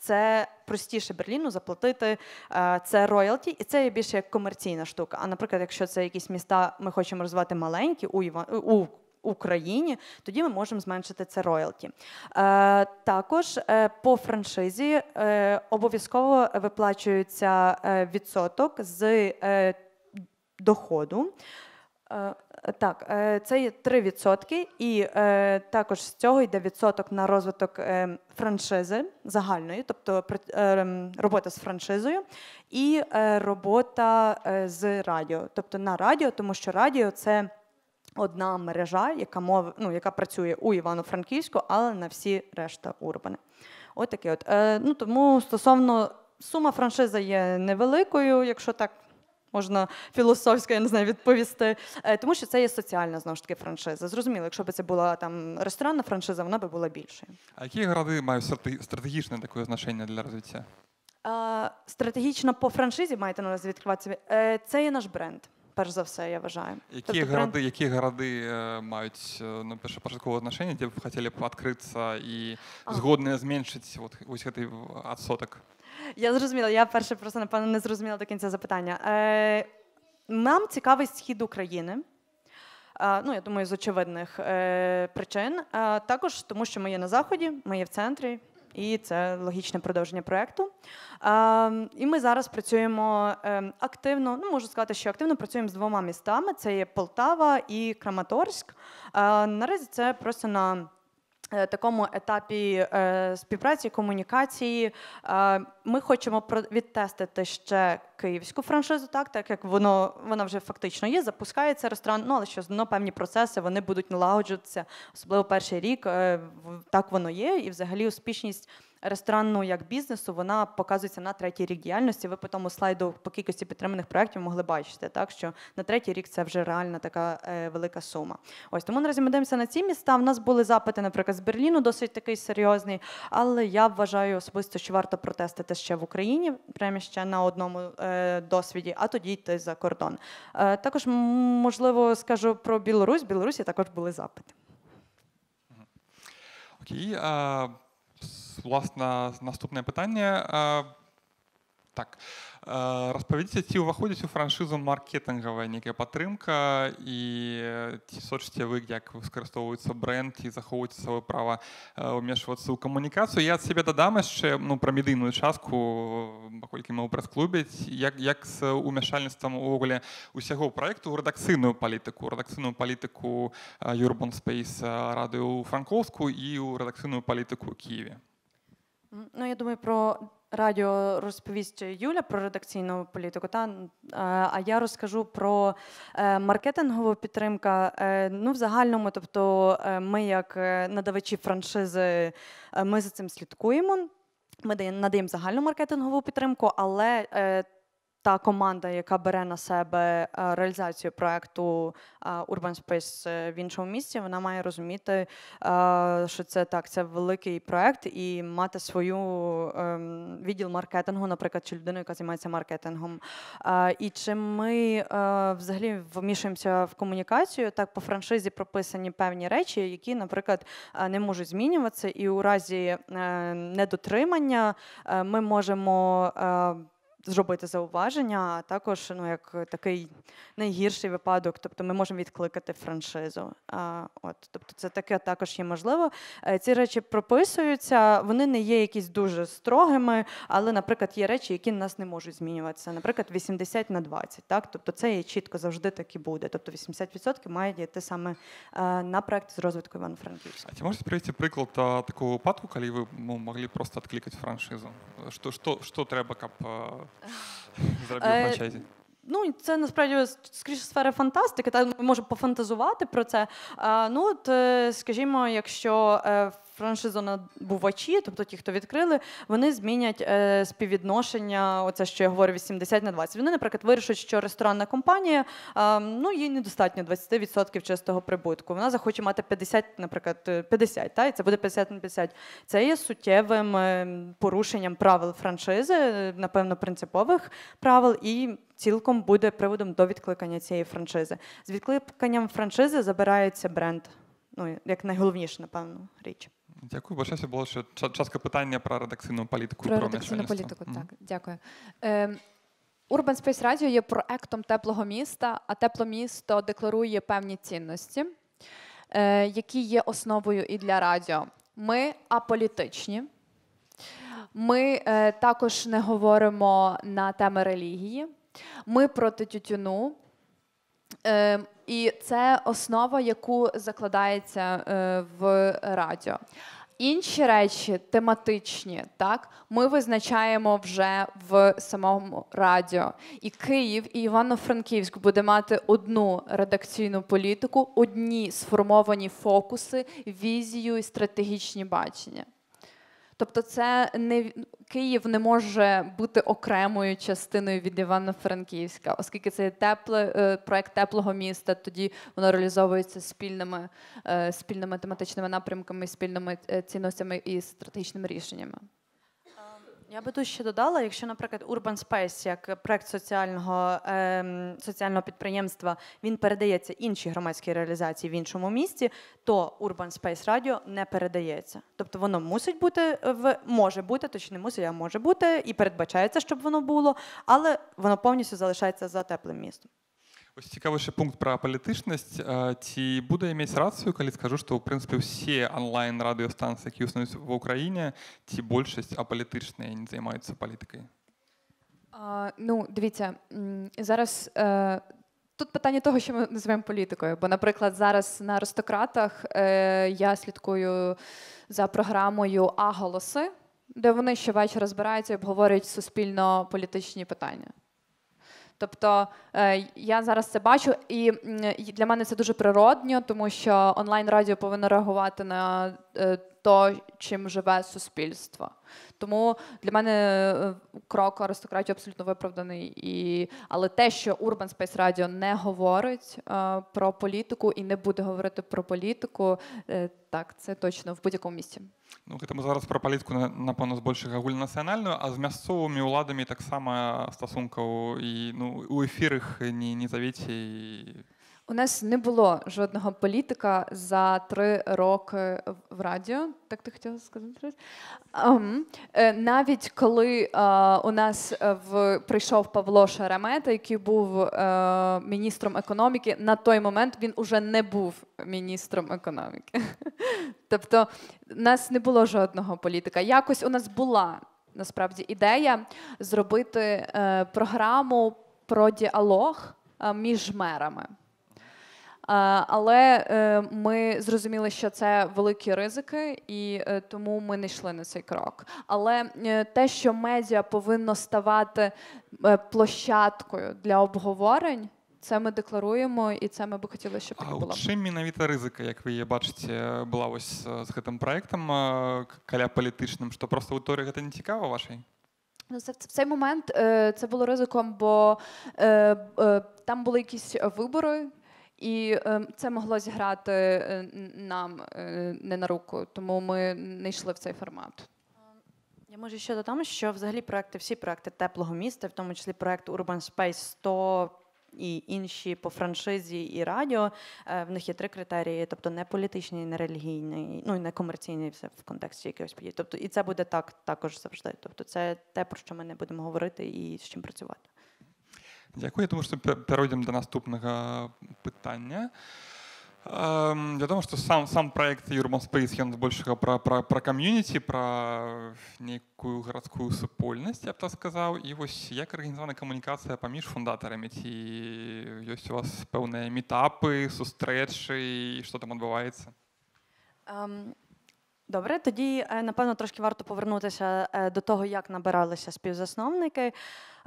це простіше Берліну заплатити е, це роялті, і це є більше як комерційна штука. А наприклад, якщо це якісь міста, ми хочемо розвивати маленькі у у. Україні, тоді ми можемо зменшити це роялті. Е, також е, по франшизі обов'язково виплачується відсоток з доходу. Е, так, е, це є 3%, і е, також з цього йде відсоток на розвиток франшизи загальної, тобто ем, робота з франшизою, і робота з радіо, тобто на радіо, тому що радіо це одна мережа, яка мов, ну, яка працює у Івано-Франківську, але на всі решта урбани. От таке от. Ну тому стосовно сума франшизи є невеликою, якщо так Можна філософсько, я не знаю, відповісти, е, тому що це є соціальна знову ж таки франшиза. Зрозуміло, якщо б це була там ресторанна франшиза, вона би була більшою. А які гради мають стратегічне таке значення для розвиття? Е, стратегічно по франшизі маєте на увазі відкриватися. Е, це є наш бренд, перш за все, я вважаю. Які тобто, гради, бренд... які гради е, мають е, ну, першопочаткове значення, де б хотіли б відкритися і згодне зменшити от, ось цей відсоток? Я зрозуміла, я перше просто, напевно, не зрозуміла до кінця запитання. Е, Нам цікавий схід України. Е, ну, я думаю, з очевидних е, причин. Е, також тому, що ми є на заході, ми є в центрі, і це логічне продовження проєкту. Е, і ми зараз працюємо е, активно. Ну, можу сказати, що активно працюємо з двома містами: це є Полтава і Краматорськ. Наразі це просто на Е, такому етапі е, співпраці комунікації е, ми хочемо відтестити ще київську франшизу, так так як воно вона вже фактично є, запускається ресторан, ну але що ну, певні процеси вони будуть налагоджуватися, особливо перший рік так воно є, і взагалі успішність ресторанну як бізнесу вона показується на третій рік діяльності. Ви по тому слайду по кількості підтриманих проєктів могли бачити, так що на третій рік це вже реальна така е, велика сума. Ось тому наразі ми дивимося на ці міста. У нас були запити, наприклад, з Берліну, досить такий серйозний. Але я вважаю особисто, що варто протестити ще в Україні, прямо ще на одному е, досвіді, а тоді йти за кордон. Е, також можливо скажу про Білорусь. В Білорусі також були запити. Окей. Okay, uh... власна наступнае пытанне так распавядзіце ці ўваходзіць у франшызу маркетынгавая нейкая падтрымка і ці сочыце вы як выкарыстоўваецца бренд і захоўваце сваё права ўмешвацца ў камунікацыю я ад сябе дадам яшчэ ну пра медыйную частку паколькі мы ў прасклубяць як як з умяшальніцтвам увогуле усяго проекту ў рэдакцыйную палітыку рэдакцыйную палітыку юрбан space радыю франкоўскую і ў рэдакцыйную палітыку кіеве Ну, я думаю, про радіо розповість Юля про редакційну політику. Та е, а я розкажу про е, маркетингову підтримку. Е, ну, в загальному, тобто, ми, як надавачі франшизи, ми за цим слідкуємо. Ми надаємо загальну маркетингову підтримку, але та команда, яка бере на себе е, реалізацію проекту е, Urban Space е, в іншому місці, вона має розуміти, що це так, це великий проект, і мати свою ем, відділ маркетингу, наприклад, чи людину, яка займається маркетингом. І чи ми взагалі вмішуємося в комунікацію? Так, по франшизі прописані певні речі, які, наприклад, не можуть змінюватися, і у разі недотримання ми можемо зробити зауваження, а також ну, як такий найгірший випадок, тобто ми можемо відкликати франшизу. А, от, Тобто це таке також є можливо. Е, ці речі прописуються, вони не є якісь дуже строгими, але, наприклад, є речі, які нас не можуть змінюватися. Наприклад, 80 на 20. Так? Тобто це є чітко завжди так і буде. Тобто 80% має діяти саме е, на проект з розвитку івано франківська А ти можете привести приклад такого випадку, коли ви ну, могли просто відкликати франшизу? Е, що, що, треба, як Зробив в мачеті. Е, ну, це насправді скоріше сфера фантастики, та ну, ми пофантазувати про це. А, ну, от, е, скажімо, якщо е, Франшизу франшизонабувачі, тобто ті, хто відкрили, вони змінять е, співвідношення. Оце що я говорю, 80 на 20. Вони, наприклад, вирішують, що ресторанна компанія е, ну їй недостатньо 20% чистого прибутку. Вона захоче мати 50, наприклад, 50, е, та і це буде 50 на 50. Це є суттєвим е, порушенням правил франшизи, е, напевно, принципових правил і. Цілком буде приводом до відкликання цієї франшизи. З відкликанням франшизи забирається бренд. Ну як найголовніше, напевно, річ. Дякую, бо ще було ще частка питання про редакційну політику. Про, про редакційну політику, mm так, дякую. Ем, Urban Space Radio є проектом теплого міста, а тепло місто декларує певні цінності, е, які є основою і для радіо. Ми аполітичні. Ми е, також не говоримо на теми релігії. Ми проти тютюну. Е, І це основа, яку закладається е, в радіо. Інші речі тематичні, так ми визначаємо вже в самому радіо. І Київ, і Івано-Франківськ буде мати одну редакційну політику, одні сформовані фокуси, візію і стратегічні бачення. Тобто, це не Київ не може бути окремою частиною від Івано-Франківська, оскільки це тепле е, проект теплого міста. Тоді воно реалізовується спільними е, спільними тематичними напрямками, спільними е, цінностями і стратегічними рішеннями. Я би тут ще додала, якщо, наприклад, Urban Space, як проект соціального е, соціального підприємства, він передається іншій громадській реалізації в іншому місті, то Urban Space Radio не передається. Тобто воно мусить бути в може бути, точно не мусить, а може бути, і передбачається, щоб воно було, але воно повністю залишається за теплим містом. Вось пункт про палітычнасць ці э, буду мець рацыю калі скажу що в принципі всі онлайн радіостанції які існуюць в Україні, ці більшість апалітычныя не займаюцца палітыкай а, ну дивіться зараз там е, Тут питання того, що ми називаємо політикою. Бо, наприклад, зараз на аристократах е, я слідкую за програмою Аголоси, де вони щовечора збираються і обговорюють суспільно політичні питання. Тобто е, я зараз це бачу, і для мене це дуже природньо, тому що онлайн-радіо повинно реагувати на е, то, чим живе суспільство. Тому для мене е, крок аристократії абсолютно виправданий. І... Але те, що Urban Space Radio не говорить е, про політику і не буде говорити про політику, е, так це точно в будь-якому місці. Ну, гэта мы зараз пра палітку напэўна збольшых агульнанацыянальную а з мясцовымі ўладамі таксама стасункаў і ну у эфірах не не завеце і у нас не було жодного політика за три роки в радіо. Так ти хотіла сказати? Ем, е, навіть коли е, у нас е, в прийшов Павло Шеремета, який був міністром економіки, на той момент він уже не був міністром економіки. Тобто, у нас не було жодного політика. Якось у нас була насправді ідея зробити програму про діалог між мерами. Е, але е, ми зрозуміли, що це великі ризики, і е, тому ми не йшли на цей крок. Але те, що медіа повинно ставати площадкою для обговорень. Це ми декларуємо, і це ми би хотіли, щоб так було. А чым менавіта рызыка, як вы бачите, була ось з гэтым проектом каля палітычным, што проста аўдыторыі гэта не цікаво вашій Ну, це, в цей момент це було ризиком, бо там були якісь вибори, і ем, це могло зіграти е, нам е, не на руку, тому ми не йшли в цей формат. Я можу ще додам, що взагалі проекти, всі проекти теплого міста, в тому числі проект Urban Space 100 і інші по франшизі і радіо. Е, в них є три критерії: тобто не політичний, не релігійний, ну і не комерційний, все в контексті якогось подій. Тобто, і це буде так також завжди. Тобто, це те, про що ми не будемо говорити і з чим працювати. Дякую. Я думаю, що перейдемо до наступного питання. Я ем, думаю, що сам, сам проект Urban Space, он больше про, про, про комьюнити, про некую городскую супольность, я б так сказав, і ось як організована комунікація поміж фундаторами? Ці есть у вас певні мітапи, сустречі, що там відбувається? Um... Добре, тоді е, напевно трошки варто повернутися е, до того, як набиралися співзасновники.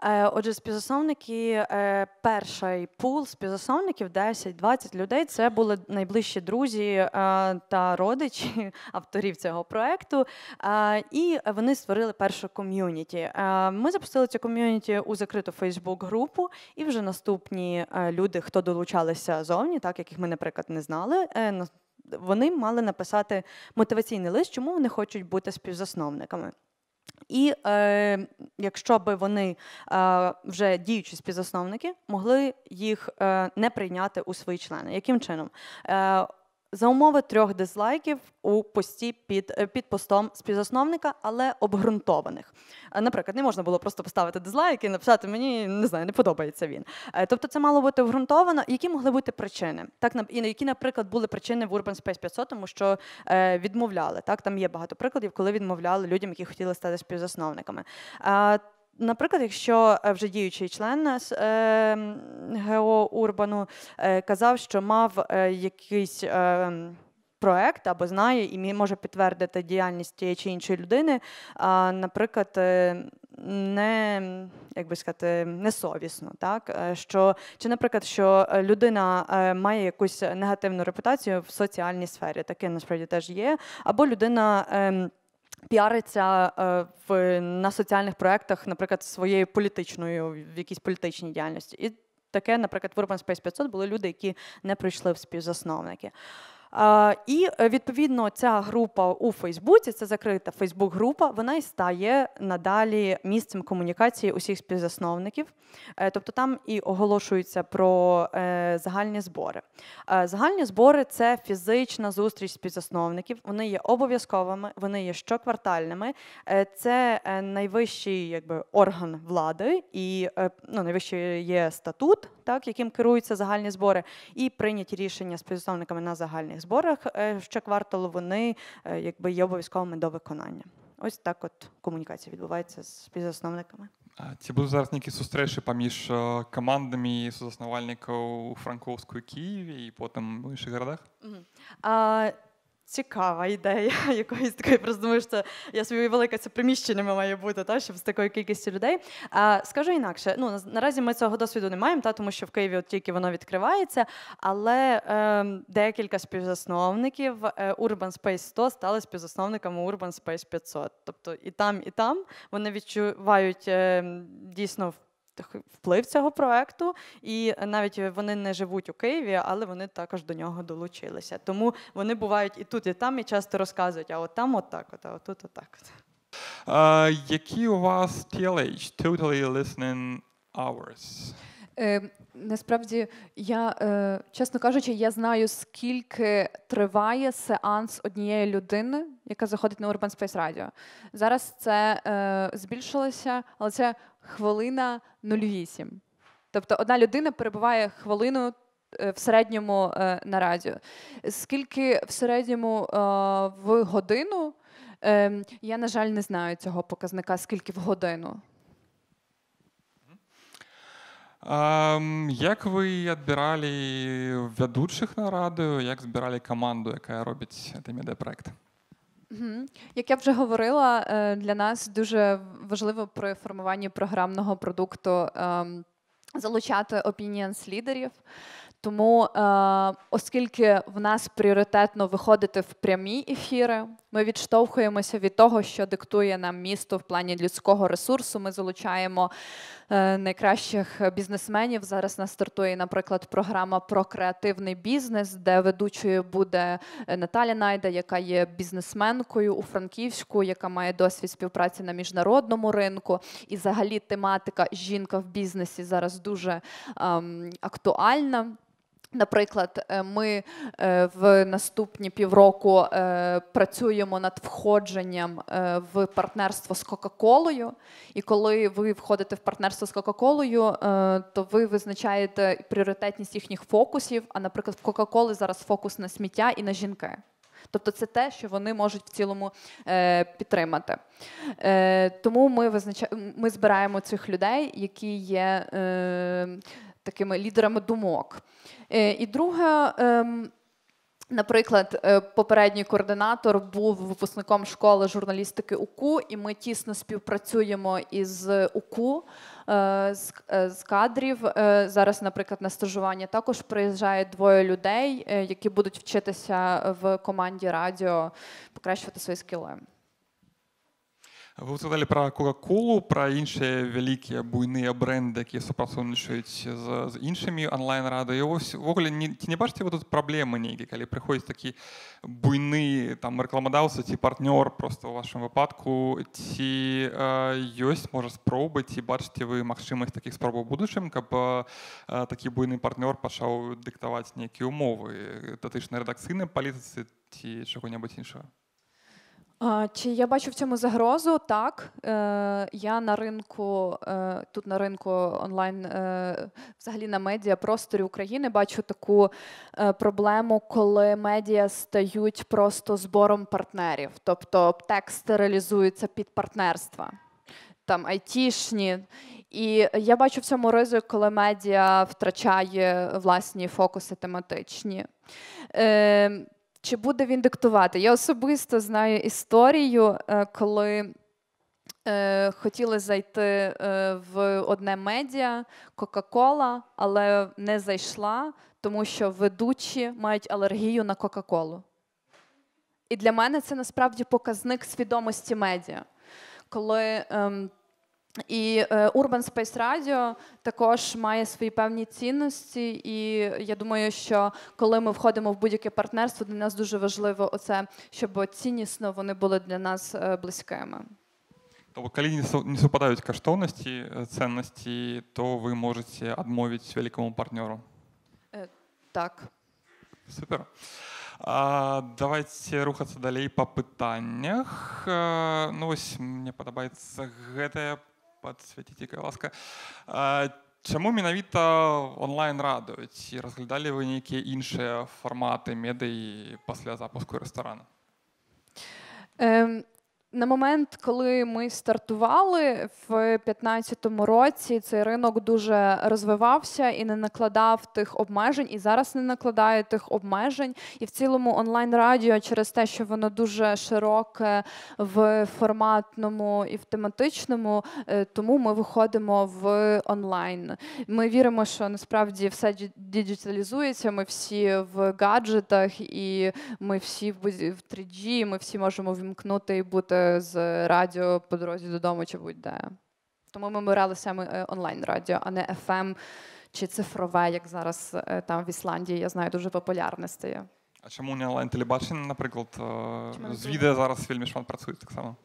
Е, отже, співзасновники, е, перший пул співзасновників, 10-20 людей. Це були найближчі друзі е, та родичі авторів цього проекту. І вони створили першу ком'юніті. Ми запустили цю ком'юніті у закриту Фейсбук-групу, і вже наступні люди, хто долучалися зовні, так яких ми, наприклад, не знали. Вони мали написати мотиваційний лист, чому вони хочуть бути співзасновниками. І е, якщо би вони е, вже діючі співзасновники могли їх е, не прийняти у свої члени, яким чином? Е, за умови трьох дизлайків у пості під е, під постом співзасновника, але обґрунтованих. Е, наприклад, не можна було просто поставити дизлайк і написати мені не знаю, не подобається він. Е, тобто, це мало бути обґрунтовано. Які могли бути причини? Так і які, наприклад, були причини в Urban Space 500, тому що відмовляли так. Там є багато прикладів, коли відмовляли людям, які хотіли стати співзасновниками. Наприклад, якщо е, вже діючий член е, е, ГО Урбану казав, що мав якийсь проект або знає і може підтвердити діяльність тієї чи іншої людини, наприклад, не як би сказати, несовісно, так що чи, наприклад, що людина має якусь негативну репутацію в соціальній сфері, таке насправді теж є, або людина. Ем, піариться е, в, на соціальних проєктах, наприклад, своєю політичною, в якійсь політичній діяльності. І таке, наприклад, в Urban Space 500 були люди, які не прийшли в співзасновники. І е, відповідно ця група у Фейсбуці, це закрита Фейсбук-група, вона і стає надалі місцем комунікації усіх співзасновників. Е, тобто там і оголошується про е, загальні збори. Загальні збори це фізична зустріч співзасновників. Вони є обов'язковими, вони є щоквартальними. Це найвищий якби орган влади і ну, найвищий є статут так яким керуються загальні збори, і прийняті рішення з співзасновниками на загальних зборах е, щокварталу, вони е, якби є обов'язковими до виконання. Ось так, от комунікація відбувається з співзасновниками. Ці були зараз які зустрічі поміж е, командами сузасновальників у Франковську Києві, і потім в інших городах. А, Цікава ідея якоїсь такої, просто думаю, що я собі велике це приміщеннями має бути, та щоб з такою кількістю людей. А скажу інакше, ну наразі ми цього досвіду не маємо, та тому що в Києві от тільки воно відкривається, але е, декілька співзасновників е, Urban Space 100 стали співзасновниками Urban Space 500. Тобто і там, і там вони відчувають е, дійсно вплив цього проекту, і навіть вони не живуть у Києві, але вони також до нього долучилися. Тому вони бувають і тут, і там, і часто розказують: а от там, от так, от, а отут, от так. Які у вас TLH, Totally Listening Hours? Е, Насправді я, е, чесно кажучи, я знаю, скільки триває сеанс однієї людини, яка заходить на Urban Space Radio. Зараз це е, збільшилося, але це хвилина 0,8. Тобто одна людина перебуває хвилину е, в середньому е, на радіо. Скільки в середньому е, в годину? Ем, я, на жаль, не знаю цього показника, скільки в годину. Ем, як ви відбирали ведучих на радіо, як збирали команду, яка робить цей медіапроект? Як я вже говорила, е, для нас дуже важливо при формуванні програмного продукту ем, залучати opinions лідерів тому, е, оскільки в нас пріоритетно виходити в прямі ефіри, ми відштовхуємося від того, що диктує нам місто в плані людського ресурсу. Ми залучаємо е, найкращих бізнесменів. Зараз нас стартує, наприклад, програма про креативний бізнес, де ведучою буде е, Наталя Найда, яка є бізнесменкою у Франківську, яка має досвід співпраці на міжнародному ринку. І, взагалі, тематика жінка в бізнесі зараз дуже е, актуальна. Наприклад, е, ми е, в наступні півроку е, працюємо над входженням в партнерство з Кока-Колою. І коли ви входите в партнерство з Кока-Колою, то ви визначаєте пріоритетність їхніх фокусів. А, наприклад, в Кока-Коли зараз фокус на сміття і на жінки. Тобто це те, що вони можуть в цілому е, підтримати. Е, Тому ми визначаємо, ми збираємо цих людей, які є. Е, такими лідерами думок. Е, і друге. Ем, наприклад, е, попередній координатор був випускником школи журналістики УКУ, і ми тісно співпрацюємо із УКУ е, з кадрів. Зараз, наприклад, на стажування також приїжджає двоє людей, які будуть вчитися в команді радіо покращувати свої скіли. вы сказалі пра кока-колу пра іншыя вялікія буйныя бренды якія супрацоўнічаюць з, з іншымі онлайн рады восьвогуле ці не бачце вы тут праблемы нейкі калі прыходзіць такі буйны там рэкламадаўца ці партнёр просто ў вашым выпадку ці э, ёсць можа спробы ці бачыце вы магчымасць такіх спробаў будучым каб э, такі буйны партнёр пачаў дыктаваць нейкія умовы датычна рэдакцыйнай палітыцы ці чаго-небудзь іншого Чи я бачу в цьому загрозу? Так. Е, я на ринку, е, тут на ринку онлайн, е, взагалі на медіа просторі України бачу таку проблему, коли медіа стають просто збором партнерів, тобто текст реалізується під партнерства. Там айтішні. І я бачу в цьому ризик, коли медіа втрачає власні фокуси тематичні. Ем, чи буде він диктувати? Я особисто знаю історію, е, коли е, хотіли зайти е, в одне медіа Кока-Кола, але не зайшла, тому що ведучі мають алергію на Кока-Колу. І для мене це насправді показник свідомості медіа. Коли ем, і е, Urban Space Radio також має свої певні цінності, і я думаю, що коли ми входимо в будь-яке партнерство, для нас дуже важливо оце, щоб ціннісно вони були для нас е, близькими. Тобто, коли не совпадають коштовності, е, цінності, то ви можете відмовити великому партнеру. Е, так. Супер. А, давайте рухацца далей па пытаннях. Е, ну ось мені подобається гэтае подсвяціце, калі ласка. Е, чому менавіта онлайн радыё ці Розглядали ви нейкія інші формати медыі пасля запуску рэстарана? Ем, на момент, коли ми стартували в 2015 році, цей ринок дуже розвивався і не накладав тих обмежень, і зараз не накладає тих обмежень. І в цілому онлайн-радіо через те, що воно дуже широке в форматному і в тематичному, е, тому ми виходимо в онлайн. Ми віримо, що насправді все діджиталізується. Ми всі в гаджетах, і ми всі в 3G, ми всі можемо вімкнути і бути з радіо по дорозі додому чи будь-де. Тому ми обирали саме е, онлайн-радіо, а не FM чи цифрове, як зараз е, там в Ісландії, я знаю, дуже популярне стає. А чому не онлайн-телебачення, наприклад, е, чому з відео зараз фільмі шмат працюють так само?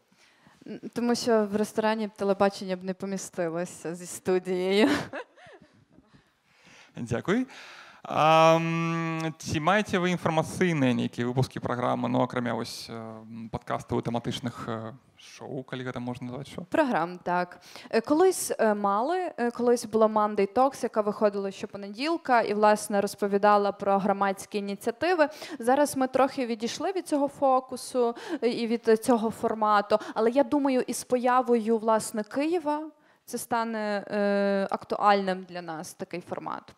Тому що в ресторані телебачення б не помістилося зі студією. Дякую. Ці маєте ви інфармацыйныя нейкія выпускі праграмы ну окремі ось е, падкастаў тематичних е, шоу калі гэта можна назвати. шо? праграм так е, колись мали колись була Monday Talks, яка виходила щопонеділка і власне розповідала про громадські ініціативи. Зараз ми трохи відійшли від цього фокусу і від цього формату, але я думаю, із появою власне Києва це стане актуальним для нас такий формат.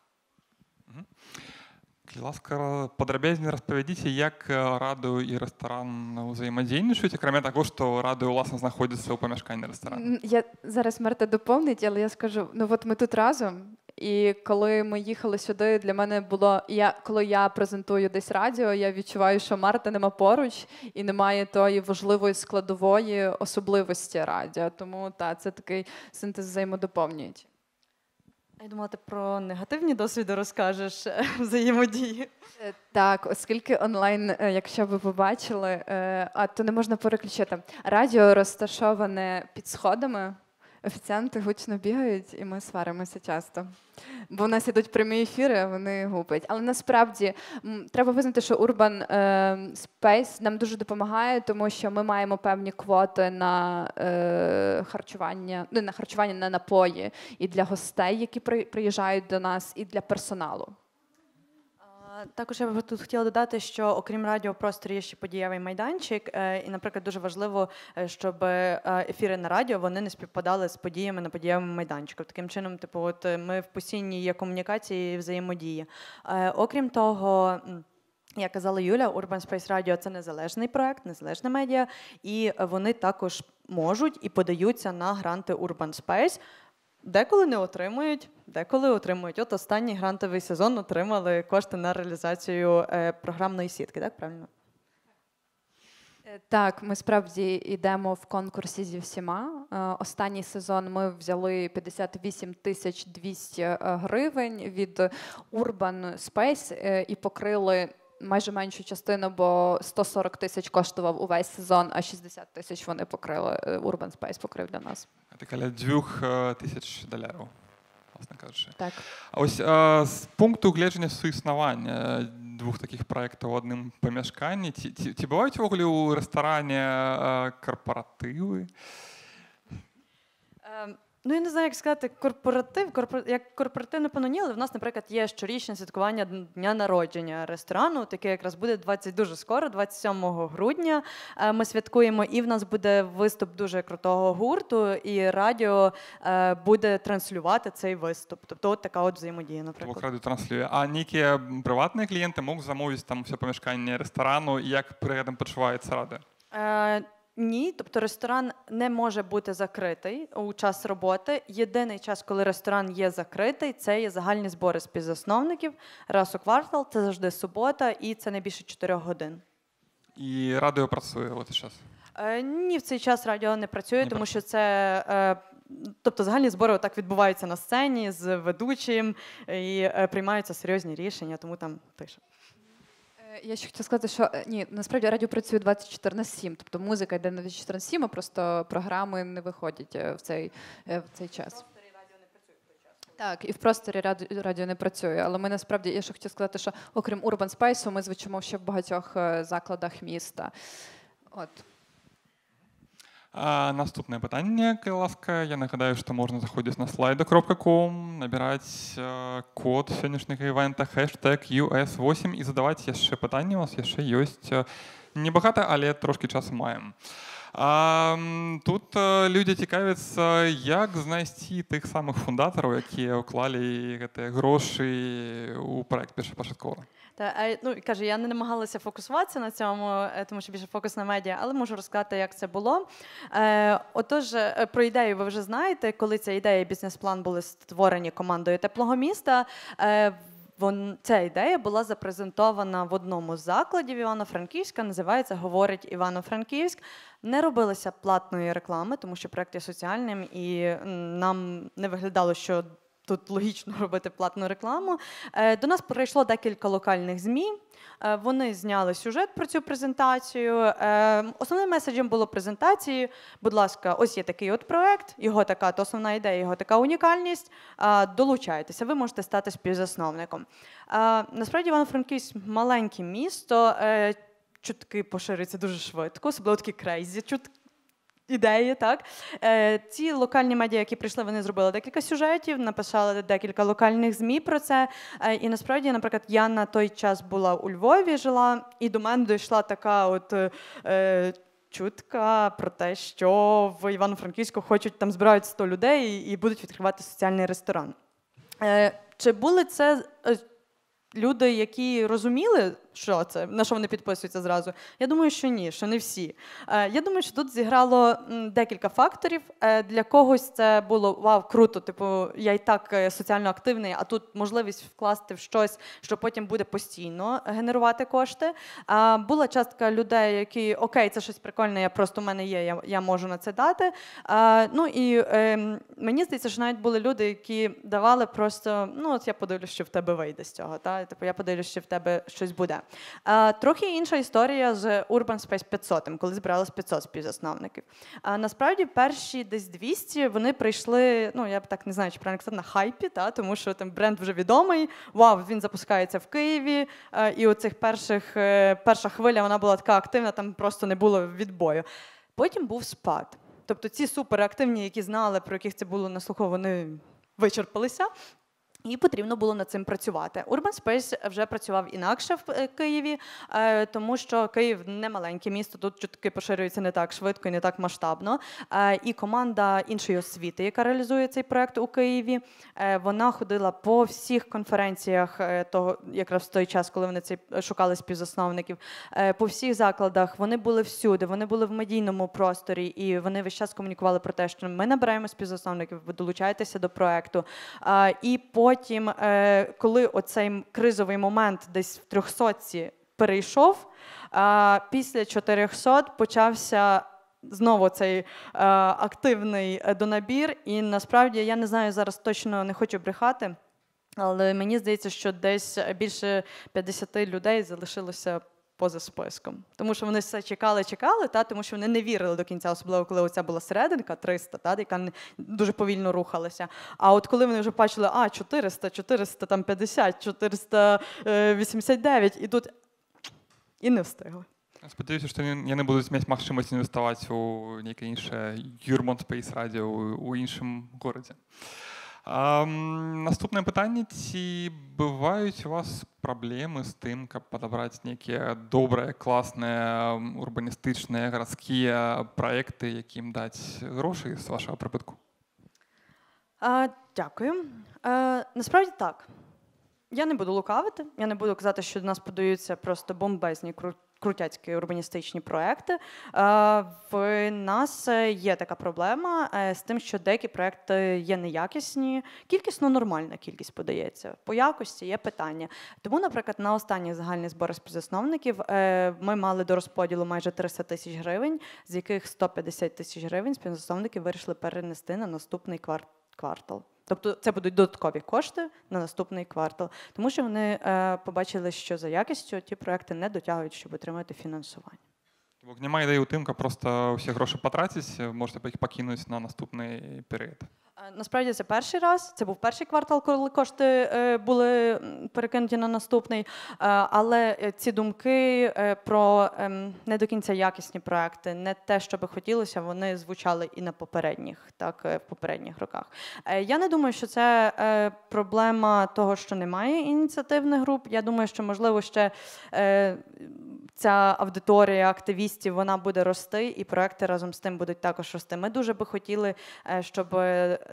Будь ласка, падрабязней распавядзіце, як е, радыё і ресторан ўзаемадзейнічаюць, е, акрамя таго, што радыё власне знаходиться у памяшканні рэстарана. Я зараз Марта доповнить, але я скажу, ну от ми тут разом, і коли ми їхали сюди, для мене було я, коли я презентую десь радіо, я відчуваю, що Марта нема поруч і немає тої важливої складової особливості радіо. Тому та це такий синтез взаємодоповнюють. Я думала, ти про негативні досвіди розкажеш е, взаємодії. Е, так, оскільки онлайн, е, якщо ви побачили, а то не можна переключити. Радіо розташоване під сходами офіціанти гучно бігають, і ми сваримося часто. Бо в нас ідуть прямі ефіри, а вони губить. Але насправді треба визнати, що Urban е, Space нам дуже допомагає, тому що ми маємо певні квоти на е, харчування, не ну, на харчування, на напої і для гостей, які приїжджають до нас, і для персоналу. Також я би тут хотіла додати, що окрім радіопростору є ще подієвий майданчик, е, і, наприклад, дуже важливо, е, щоб е, ефіри на радіо вони не співпадали з подіями на подієвому майданчику. Таким чином, типу, от ми в постійній є комунікації і взаємодії. Окрім того. як казала Юля, Urban Space Radio – це незалежний проект, незалежна медіа, і вони також можуть і подаються на гранти Urban Space. Деколи не отримують, деколи отримують. От останній грантовий сезон отримали кошти на реалізацію е, програмної сітки, так правильно? Е, так, ми справді йдемо в конкурсі зі всіма. Е, останній сезон ми взяли 58 тисяч 200 гривень від Urban Space і покрили майже меншу частину, бо 140 тисяч коштував увесь сезон, а 60 тисяч вони покрили. Е, Urban Space покрив для нас. Це каля 2 тисяч доларів. власне кажучи. Так. А ось а, е, з пункту гледжання суіснування е, двох таких проектаў адным памяшканні ці, Ті ці бываюць увогуле ў рэстаране карпаратывы um. Ем, Ну, я не знаю, як сказати, корпоратив, корпор... як корпоративне паноні, але в нас, наприклад, є щорічне святкування дня народження ресторану. Таке якраз буде 20, дуже скоро, 27 грудня. Е, ми святкуємо, і в нас буде виступ дуже крутого гурту, і радіо е, буде транслювати цей виступ. Тобто, от така от взаємодія, наприклад. Бог радіо транслює. А ніякі е, приватні клієнти можуть замовити там все помішкання ресторану, і як при цьому почувається радіо? Ні, тобто ресторан не може бути закритий у час роботи. Єдиний час, коли ресторан є закритий, це є загальні збори співзасновників. Раз у квартал це завжди субота, і це не більше 4 годин. І радіо працює от зараз? Е, Ні, в цей час радіо не працює, не тому працює. що це. Е, Тобто загальні збори так відбуваються на сцені з ведучим і е, приймаються серйозні рішення, тому там тиша. Е, я ще хотіла сказати, що е, ні, насправді радіо працює 24 на 7, тобто музика йде на 24 на 7, а просто програми не виходять е, в цей, в цей час. Так, і в просторі радіо, радіо не працює, але ми насправді я ще хотів сказати, що окрім Urban Space, ми звучимо ще в багатьох закладах міста. От. А, наступнае пытанне ласка я нагадаю што можна заходзіць на слайда кропка ком набіраць э, код сённяшняга івента хэштег us8 і задаваць яшчэ пытанне у вас яшчэ ёсць небагата але трошкі часу маем а А тут е, люди цікавляться, як знайти тих самих фундаторів, які вклали гроші у проект першопочатково. Та е, ну каже, я не намагалася фокусуватися на цьому, е, тому що більше фокус на медіа, але можу розказати, як це було. Е, Отож, про ідею ви вже знаєте, коли ця ідея і бізнес-план були створені командою теплого міста. Е, Вон ця ідея була запрезентована в одному з закладів Івано-Франківська. Називається Говорить Івано-Франківськ. Не робилося платної реклами, тому що проект є соціальним, і нам не виглядало, що тут логічно робити платну рекламу. Е, до нас прийшло декілька локальних ЗМІ. Е, вони зняли сюжет про цю презентацію. Е, основним меседжем було презентації. Будь ласка, ось є такий от проект, його така основна ідея, його така унікальність. Долучайтеся, ви можете стати співзасновником. Насправді, Івано-Франківськ маленьке місто. Чутки поширюються дуже швидко, особливо такі крейзі чутки ідеї. так. Е, Ці локальні медіа, які прийшли, вони зробили декілька сюжетів, написали декілька локальних ЗМІ про це. Е, і насправді, наприклад, я на той час була у Львові, жила, і до мене дійшла така от. Е, е Чутка про те, що в Івано-Франківську хочуть там збирають 100 людей і будуть відкривати соціальний ресторан. Е, чи були це е, люди, які розуміли що це, на що вони підписуються зразу? Я думаю, що ні, що не всі. Е, я думаю, що тут зіграло декілька факторів. Е, для когось це було вау, круто. Типу, я й так е, соціально активний, а тут можливість вкласти в щось, що потім буде постійно генерувати кошти. А була частка людей, які окей, це щось прикольне, я просто в мене є, я я можу на це дати. Ну і ем, мені здається, що навіть були люди, які давали просто: ну, от я подивлюсь, що в тебе вийде з цього. Та? Типу, я подивлюсь, що в тебе щось буде. Е, трохи інша історія з Urban Space 500, коли збиралось 500 співзасновників. Е, насправді, перші десь 200 вони прийшли. Ну я б так не знаю, чи правильно сказати, на хайпі, та тому що там бренд вже відомий. Вау, він запускається в Києві. Е, і у цих перших перша хвиля вона була така активна, там просто не було відбою. Потім був спад. Тобто ці суперактивні, які знали, про яких це було на слуху, вони вичерпалися, і потрібно було над цим працювати. Urban Space вже працював інакше в е, Києві, е, тому що Київ не маленьке місто. Тут чутки поширюються не так швидко і не так масштабно. Е, і команда іншої освіти, яка реалізує цей проект у Києві, вона ходила по всіх конференціях того, якраз в той час, коли вони цей шукали співзасновників, по всіх закладах. Вони були всюди, вони були в медійному просторі, і вони весь час комунікували про те, що ми набираємо співзасновників, ви долучаєтеся до проекту. І по потім, е, коли оцей кризовий момент десь в трьохсотці перейшов, після 400 почався. Знову цей е, активний е, донабір, і насправді я не знаю зараз точно не хочу брехати, але мені здається, що десь більше 50 людей залишилося поза списком. Тому що вони все чекали, чекали, та тому що вони не вірили до кінця, особливо коли оця була серединка 300, та, яка дуже повільно рухалася. А от коли вони вже бачили, а 400, 450, 489, і тут і не встигли. Сподіваюся, що я не буду зміняти максимум інвестувати у яке інше Юрмонт Спейс Радіо у іншому місті. А, наступне питання: ці бываюць у вас проблеми з тим, каб падабраць нейкія добрыя класныя урбаністычныя гарадскія е, праекты якім даць грошы з вашага прыбытку Дякую е, насправді так я не буду лукавити я не буду казати що до нас подаються просто бомбезні круті крутяцькі урбаністичні проекти. Е, в нас е, є така проблема е, з тим, що деякі проекти є неякісні, кількісно нормальна кількість подається. По якості є питання. Тому, наприклад, на останній загальний збори співзасновників ми мали до розподілу майже 300 тисяч гривень, з яких 150 тисяч гривень співзасновники вирішили перенести на наступний квартал. Тобто це будуть додаткові кошти на наступний квартал, тому що вони е, побачили, що за якістю ті проекти не дотягують, щоб отримати фінансування. Вогнема ідея у тим, просто всі гроші потратить, можете їх покинути на наступний період. Насправді це перший раз. Це був перший квартал, коли кошти е, були перекинуті на наступний. Е, але е, ці думки про ем, не до кінця якісні проекти, не те, що би хотілося, вони звучали і на попередніх, так в попередніх роках. Я не думаю, що це проблема того, що немає ініціативних груп. Я думаю, що можливо ще ця аудиторія активістів вона буде рости, і проекти разом з тим будуть також рости. Ми дуже би хотіли, щоб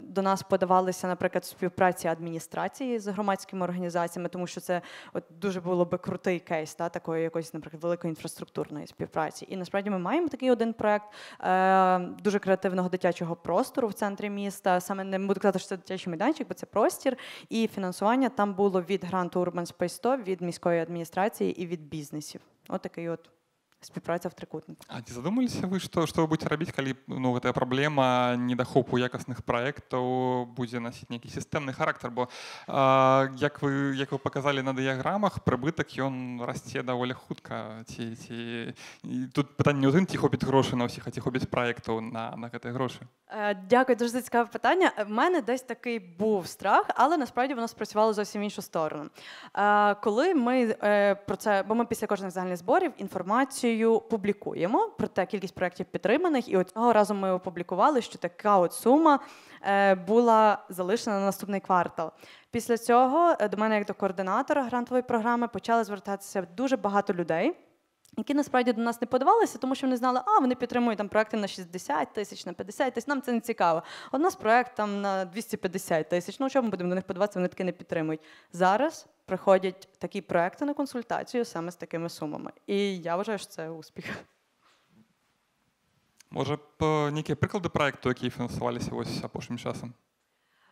до нас подавалися, наприклад, співпраці адміністрації з громадськими організаціями, тому що це от дуже було би крутий кейс та такої якоїсь, наприклад, великої інфраструктурної співпраці. І насправді ми маємо такий один проект е, дуже креативного дитячого простору в центрі міста. Саме не буду казати, що це дитячий майданчик, бо це простір. І фінансування там було від гранту Urban Space 100, від міської адміністрації і від бізнесів. Отакий такий от співпраця в трикутнику А ці задумаліся ви що ви будете робити, коли ну гэтая праблема недахопу якасных проектаў будзе насіць нейкі сістэмны характар бо а, як ви як ви показалі на дыяграмах прыбытак ён расце даволі хутка ці ці і тут питання не тым ці хопіць грошы на ўсіх а ті хопіць проектаў на на гэтыя грошы е, Дякую дуже за цікаве питання е, в мене десь такий був страх але насправді воно спрацювало зовсім іншу сторону е, коли ми про це бо ми після кожних загальних зборів інформацію інформацію публікуємо про те, кількість проєктів підтриманих. І от цього разу ми опублікували, що така от сума е, була залишена на наступний квартал. Після цього е, до мене, як до координатора грантової програми, почали звертатися дуже багато людей які насправді до нас не подавалися, тому що вони знали, а вони підтримують там проекти на 60 тисяч, на 50 тисяч, нам це не цікаво. У нас проект там на 250 тисяч. Ну чому ми будемо до них подаватися, вони таки не підтримують. Зараз приходять такі проекти на консультацію саме з такими сумами. І я вважаю, що це успіх. Може, ніякі приклади проекту, які фінансувалися ось апошнім часом?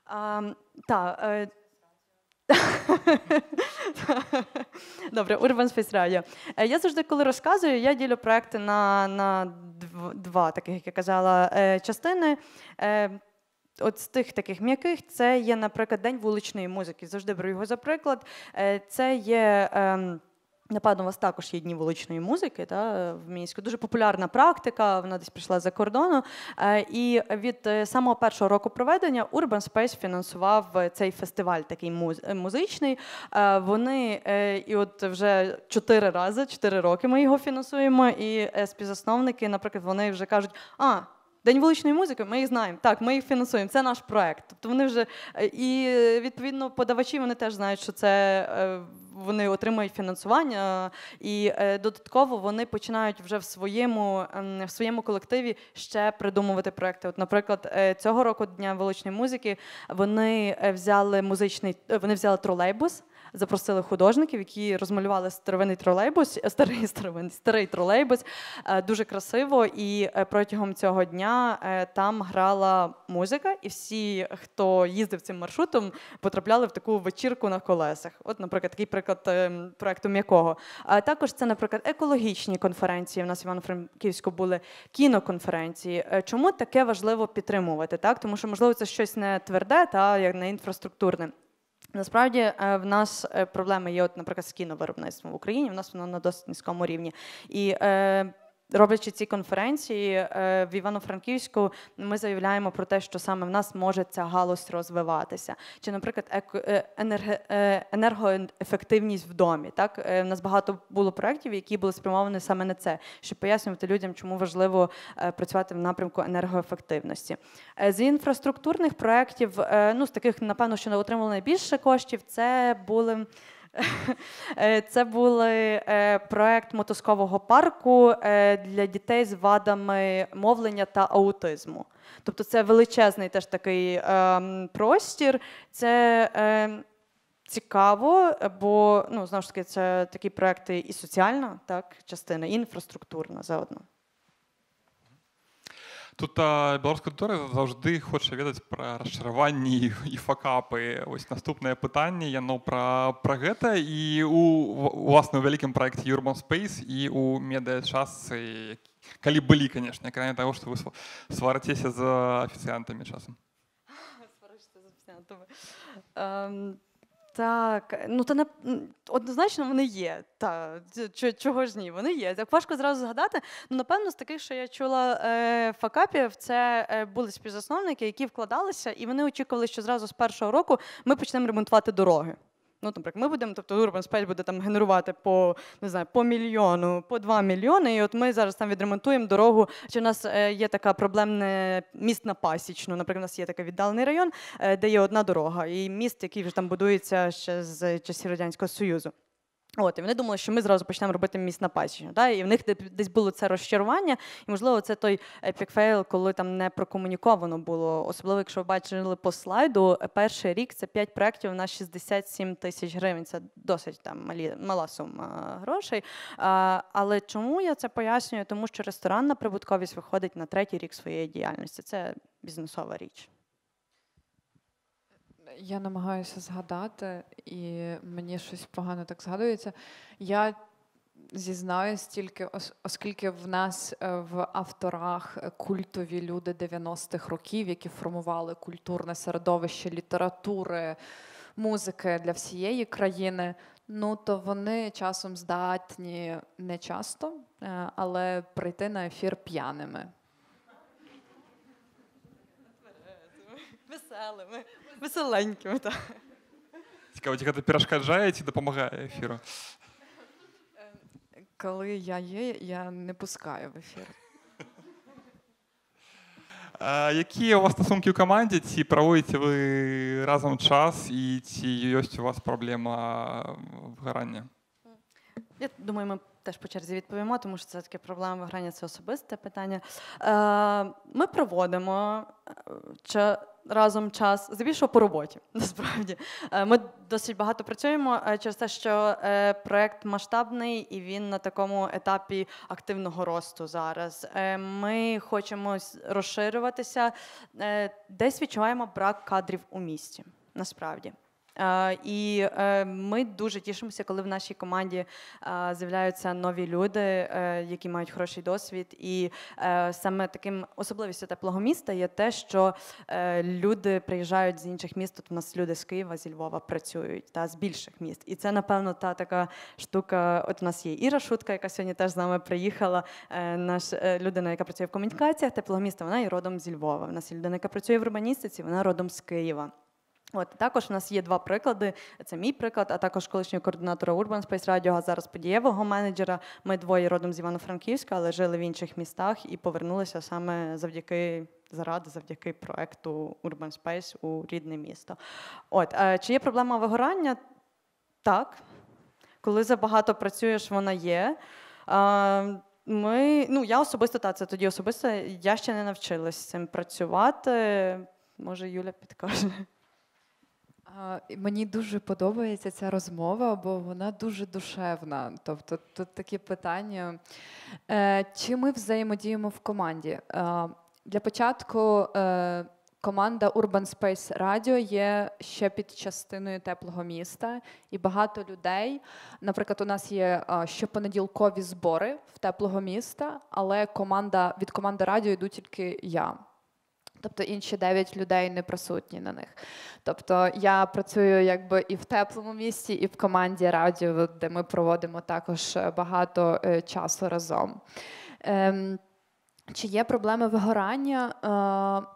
А, так. Е, Добре, Urban Space Radio. Е, я завжди, коли розказую, я ділю проекти на на два таких, як я казала, е, частини. Е, от з тих таких м'яких це є, наприклад, День вуличної музики. Завжди беру його за приклад. Це є. Ем, Напевно, у вас також є дні вуличної музики та, в мінську. Дуже популярна практика, вона десь прийшла за кордону. Е, і від е, самого першого року проведення Urban Space фінансував е, цей фестиваль, такий музичний. Вони і от вже чотири рази, чотири роки ми його фінансуємо. І співзасновники, наприклад, вони вже кажуть, а День вуличної музики, ми їх знаємо. Так, ми їх фінансуємо. Це наш проект. Тобто вони вже е, і е, відповідно подавачі вони теж знають, що це е, вони отримають фінансування, і додатково вони починають вже в своєму ем, в своєму колективі ще придумувати проекти. От, наприклад, цього року дня вуличної музики вони взяли музичний, вони взяли тролейбус запросили художників, які розмалювали старовинний тролейбус, е, старий старовин, старий тролейбус е, дуже красиво. І е, протягом цього дня там грала музика, і всі, хто їздив цим маршрутом, потрапляли в таку вечірку на колесах. От, наприклад, такий приклад проекту м'якого. А також це, наприклад, екологічні конференції. У нас в Івано-Франківську були кіноконференції. Чому таке важливо підтримувати? Так, тому що можливо це щось не тверде, та як не інфраструктурне. Насправді е, в нас е, проблеми є, от, наприклад, з кіновиробництвом в Україні. В нас воно на досить низькому рівні. І е, Роблячи ці конференції е, в Івано-Франківську, ми заявляємо про те, що саме в нас може ця галузь розвиватися. Чи, наприклад, е, е, енергоефективність в домі. Так в нас багато було проєктів, які були спрямовані саме на це, щоб пояснювати людям, чому важливо працювати в напрямку енергоефективності. З інфраструктурних проєктів, ну з таких, напевно, що не отримали найбільше коштів, це були. Е, це був е, проект мотоскового парку е, для дітей з вадами мовлення та аутизму. Тобто, це величезний теж такий ем, простір. Це ем, Цікаво, бо ну знову ж таки це такі проекти і соціальна, так частина, і інфраструктурна заодно. тут беларуска аўдыторыя заўжды хоча ведаць пра расчараванні і факапы ось наступнае пытанне яно пра пра гэта і у уласна ў вялікім проекте юрман space і у медыячасцы калі былі канешне акрамя таго што вы сварыцеся з афіцыянтамі часам Так, ну та не однозначно вони є. Та чого ж ні? Вони є. Так важко зразу згадати. Ну напевно, з таких, що я чула е, факапів, це е, були співзасновники, які вкладалися, і вони очікували, що зразу з першого року ми почнемо ремонтувати дороги. Ну, наприклад, ми будемо, тобто Urban буде там генерувати по не знаю, по мільйону, по два мільйони. І от ми зараз там відремонтуємо дорогу. Чи в нас е, є така проблемне міст на пасічну? Наприклад, у нас є такий віддалений район, е, де є одна дорога, і міст, який вже там будується ще з часів радянського союзу. От, і вони думали, що ми зразу почнемо робити міст на пасічну. Да? І в них десь було це розчарування, і можливо, це той епікфейл, коли там не прокомуніковано було. Особливо, якщо ви бачили по слайду, перший рік це 5 проєктів на 67 тисяч гривень. Це досить там малі мала сума е, грошей. А, е, Але чому я це пояснюю? Тому що ресторанна прибутковість виходить на третій рік своєї діяльності. Це бізнесова річ. Я намагаюся згадати, і мені щось погано так згадується. Я зізнаюсь тільки, оскільки в нас е, в авторах культові люди 90-х років, які формували культурне середовище літератури, музики для всієї країни, ну то вони часом здатні не часто, е, але прийти на ефір п'яними. Веселими веселенькими. Так. Цікаво, тільки ти перешкоджає чи допомагає ефіру? Е, коли я є, я не пускаю в ефір. А які у вас стосунки у команді? Чи проводите ви разом час і чи є у вас проблема вигорання? Я думаю, ми теж по черзі відповімо, тому що це таке проблема вигорання, це особисте питання. Е, ми проводимо е, разом час, здебільшого по роботі. Насправді е, ми досить багато працюємо е, через те, що е, проєкт масштабний і він на такому етапі активного росту зараз. Ми хочемо розширюватися, десь відчуваємо брак кадрів у місті. Насправді. Е, і е, ми дуже тішимося, коли в нашій команді е, з'являються нові люди, які мають хороший досвід. І саме таким особливістю теплого міста є те, що люди приїжджають з інших міст. Тут у нас люди з Києва, зі Львова працюють та з більших міст. І це, напевно, та така штука. От у нас є Іра Шутка, яка сьогодні теж з нами приїхала. Наш людина, яка працює в комунікаціях, теплого міста, вона і родом зі Львова. У нас є людина, яка працює в урбаністиці, вона родом з Києва. От також у нас є два приклади. Це мій приклад, а також колишнього координатора Urban Space Radio, а зараз подієвого менеджера. Ми двоє родом з Івано-Франківська, але жили в інших містах і повернулися саме завдяки. Заради завдяки проекту Urban Space у рідне місто. От е, чи є проблема вигорання? Так. Коли забагато працюєш, вона є. Е, ми, ну я особисто та це тоді особисто. Я ще не навчилась цим працювати. Може, Юля підкаже. Мені дуже подобається ця розмова, бо вона дуже душевна. Тобто, тут такі питання: е, чи ми взаємодіємо в команді? Е, для початку е, команда Urban Space Radio є ще під частиною теплого міста, і багато людей. Наприклад, у нас є щопонеділкові збори в теплого міста, але команда від команди радіо йду тільки я. Тобто інші дев'ять людей не присутні на них. Тобто я працюю якби і в теплому місті, і в команді радіо, де ми проводимо також е, багато е, часу разом. Ем, чи є проблеми вигорання? Е,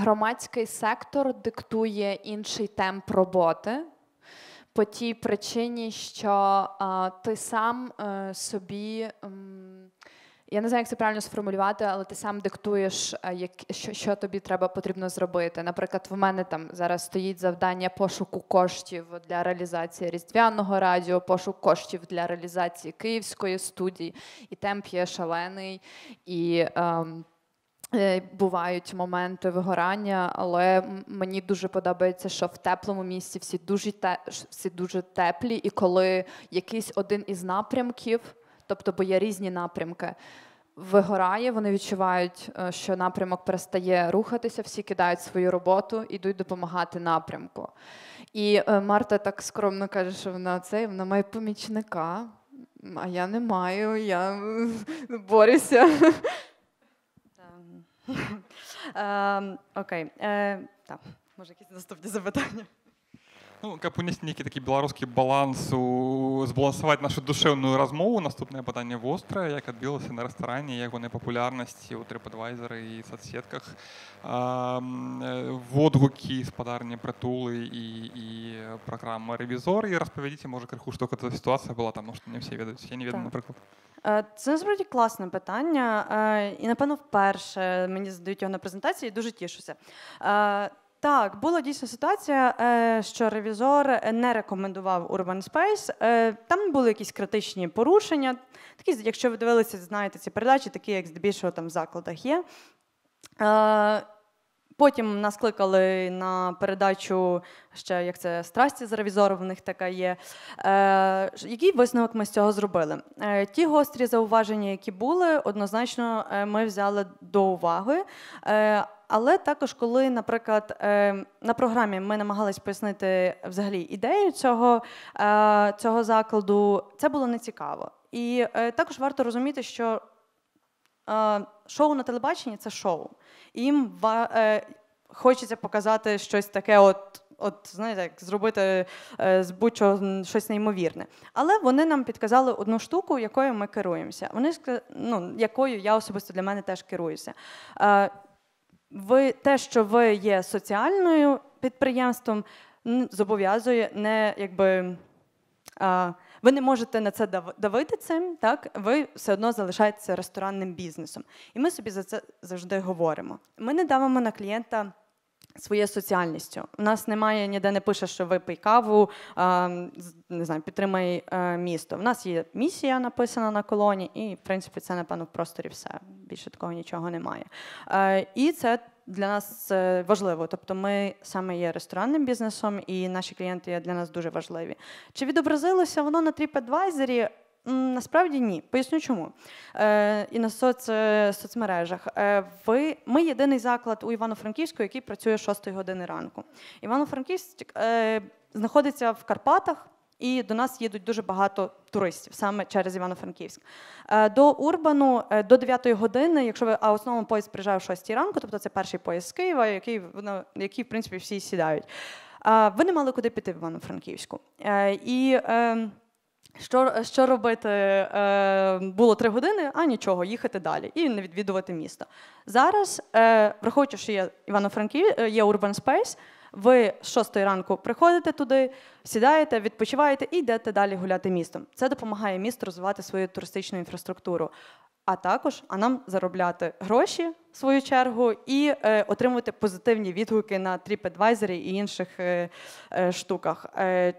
громадський сектор диктує інший темп роботи по тій причині, що е, ти сам е, собі. М- я не знаю, як це правильно сформулювати, але ти сам диктуєш, е, як що, що тобі треба потрібно зробити. Наприклад, в мене там зараз стоїть завдання пошуку коштів для реалізації різдвяного радіо, пошук коштів для реалізації київської студії, і темп є шалений і. Ем, е, Бувають моменти вигорання, але мені дуже подобається, що в теплому місці всі дуже те всі дуже теплі, і коли якийсь один із напрямків тобто, бо є різні напрямки. Вигорає, вони відчувають, е, що напрямок перестає рухатися, всі кидають свою роботу йдуть допомагати напрямку. І е, Марта так скромно каже, що вона це вона має помічника, а я не маю, я е, борюся. Ем, ем, окей, так, може якісь наступні запитання. Ну, каб унесці нейкі такі беларускі баланс у збалансаваць нашу душэўную размову наступнае пытанне вострае як адбілася на рэстаране ягонай папулярнасці у трэпадвайзеры і соцсетках е, водгукі спадарні прытулы і, і праграма ревізор і распавядзіце можа крыху што гэта сітуацыя была таму што не все ведаюць я не ведаю так. напрыклад е, Це насправді класне питання, е, і напевно, вперше мені задають його на презентації, і дуже тішуся. Так, була дійсно ситуація, е, що ревізор не рекомендував Urban Space. Е, там були якісь критичні порушення. Такі, якщо ви дивилися, знаєте ці передачі, такі як здебільшого там в закладах є. Е, Потім нас кликали на передачу ще як це страсті з ревізором, в них така є. Е, Який висновок ми з цього зробили? Е, Ті гострі зауваження, які були, однозначно е, ми взяли до уваги. Е, але також, коли, наприклад, е, на програмі ми намагались пояснити взагалі ідею цього, е, цього закладу, це було нецікаво. І також варто розуміти, що шоу на телебаченні це шоу. Їм е, хочеться показати щось таке, от, от знаєте, як зробити е, з будь-чого щось неймовірне. Але вони нам підказали одну штуку, якою ми керуємося. Вони ну, якою я особисто для мене теж керуюся. Е, ви те, що ви є соціальною підприємством, зобов'язує не якби. Ви не можете на це давити цим, так ви все одно залишаєтеся ресторанним бізнесом. І ми собі за це завжди говоримо. Ми не давимо на клієнта. своєю соціальністю у нас немає ніде не пише, що випий каву, не знаю, підтримай е, місто. У нас є місія написана на колоні, і в принципі це напевно в просторі все більше такого нічого немає. Е, і це для нас це важливо. Тобто, ми саме є ресторанним бізнесом, і наші клієнти є для нас дуже важливі. Чи відобразилося воно на TripAdvisor? Насправді ні. Поясню чому. Е, І на соц, соцмережах. Е, ви, Ми єдиний заклад у Івано-Франківську, який працює 6 години ранку. Івано-Франківськ е, знаходиться в Карпатах і до нас їдуть дуже багато туристів саме через Івано-Франківськ. Е, до Урбану е, до 9 години, якщо ви а основному поїзд приїжджає о 6 ранку, тобто це перший поїзд з Києва, який який в принципі всі сідають. Е, ви не мали куди піти в Івано-Франківську. І ем, що що робити? Було три години, а нічого, їхати далі і не відвідувати місто. Зараз, враховуючи, що є Івано-Франків, є Urban Space, ви з шостої ранку приходите туди, сідаєте, відпочиваєте і йдете далі гуляти містом. Це допомагає місту розвивати свою туристичну інфраструктуру, а також а нам заробляти гроші в свою чергу і е, отримувати позитивні відгуки на TripAdvisor і інших е, е, штуках. Е,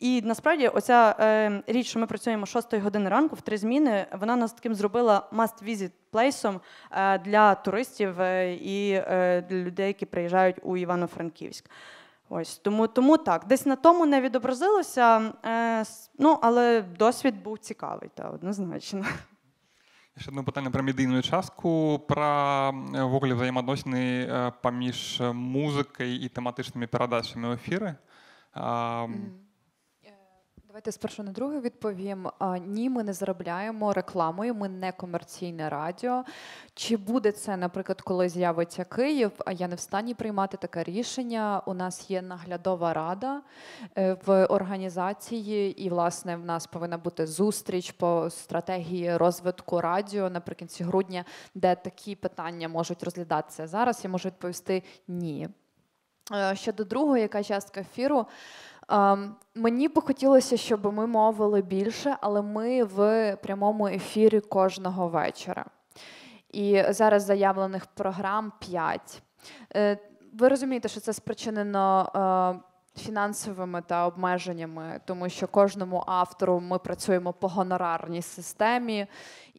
і насправді, оця е, річ, що ми працюємо 6 години ранку в три зміни, вона нас таким зробила must visit плейсом е, для туристів е, і е, для людей, які приїжджають у Івано-Франківськ. Ось тому тому так, десь на тому не відобразилося, е, ну але досвід був цікавий та однозначно. Ще одне питання про медійну частку про е, вуглі взаємодносини поміж музикою і тематичними передачами ефіри. Mm-hmm. Давайте спершу на друге відповім. ні, ми не заробляємо рекламою. Ми не комерційне радіо. Чи буде це, наприклад, коли з'явиться Київ? А я не встані приймати таке рішення. У нас є наглядова рада е, в організації, і власне в нас повинна бути зустріч по стратегії розвитку радіо наприкінці грудня, де такі питання можуть розглядатися зараз. Я можу відповісти ні. Е, щодо другої, яка частка ефіру. Ем, мені би хотілося, щоб ми мовили більше, але ми в прямому ефірі кожного вечора. І зараз заявлених програм 5. Е, ви розумієте, що це спричинено е, фінансовими та обмеженнями, тому що кожному автору ми працюємо по гонорарній системі,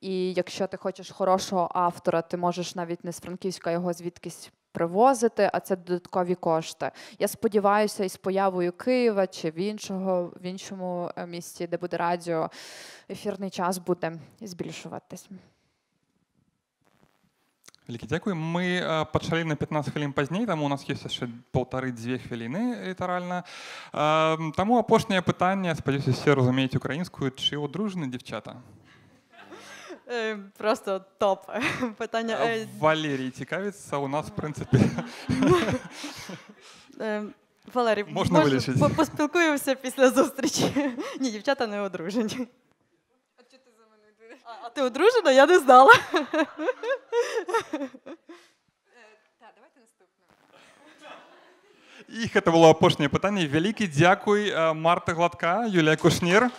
і якщо ти хочеш хорошого автора, ти можеш навіть не з Франківська його звідкись привозити, а це додаткові кошти. Я сподіваюся, із появою Києва чи в іншого в іншому е, місті, де буде радіо, ефірний час буде збільшуватись. Великий дякую. Ми е, почали на 15 хвилин пазней, таму у нас є ще полторы дві хвилини. літаральна. Е, тому апошняе питання сподіваюся, всі розуміють українською чи одружаны дівчата. Просто топ. Питання. Э, э, Валерій цікавиться у нас, в принципі. Валерій, можна вилічити? Поспілкуємося після зустрічі. Ні, дівчата не одружені. А чого ти за мене дивишся? А ти одружена? Я не знала. І е, це було останнє питання. Велике дякую е, Марта Гладка, Юлія Кушнір.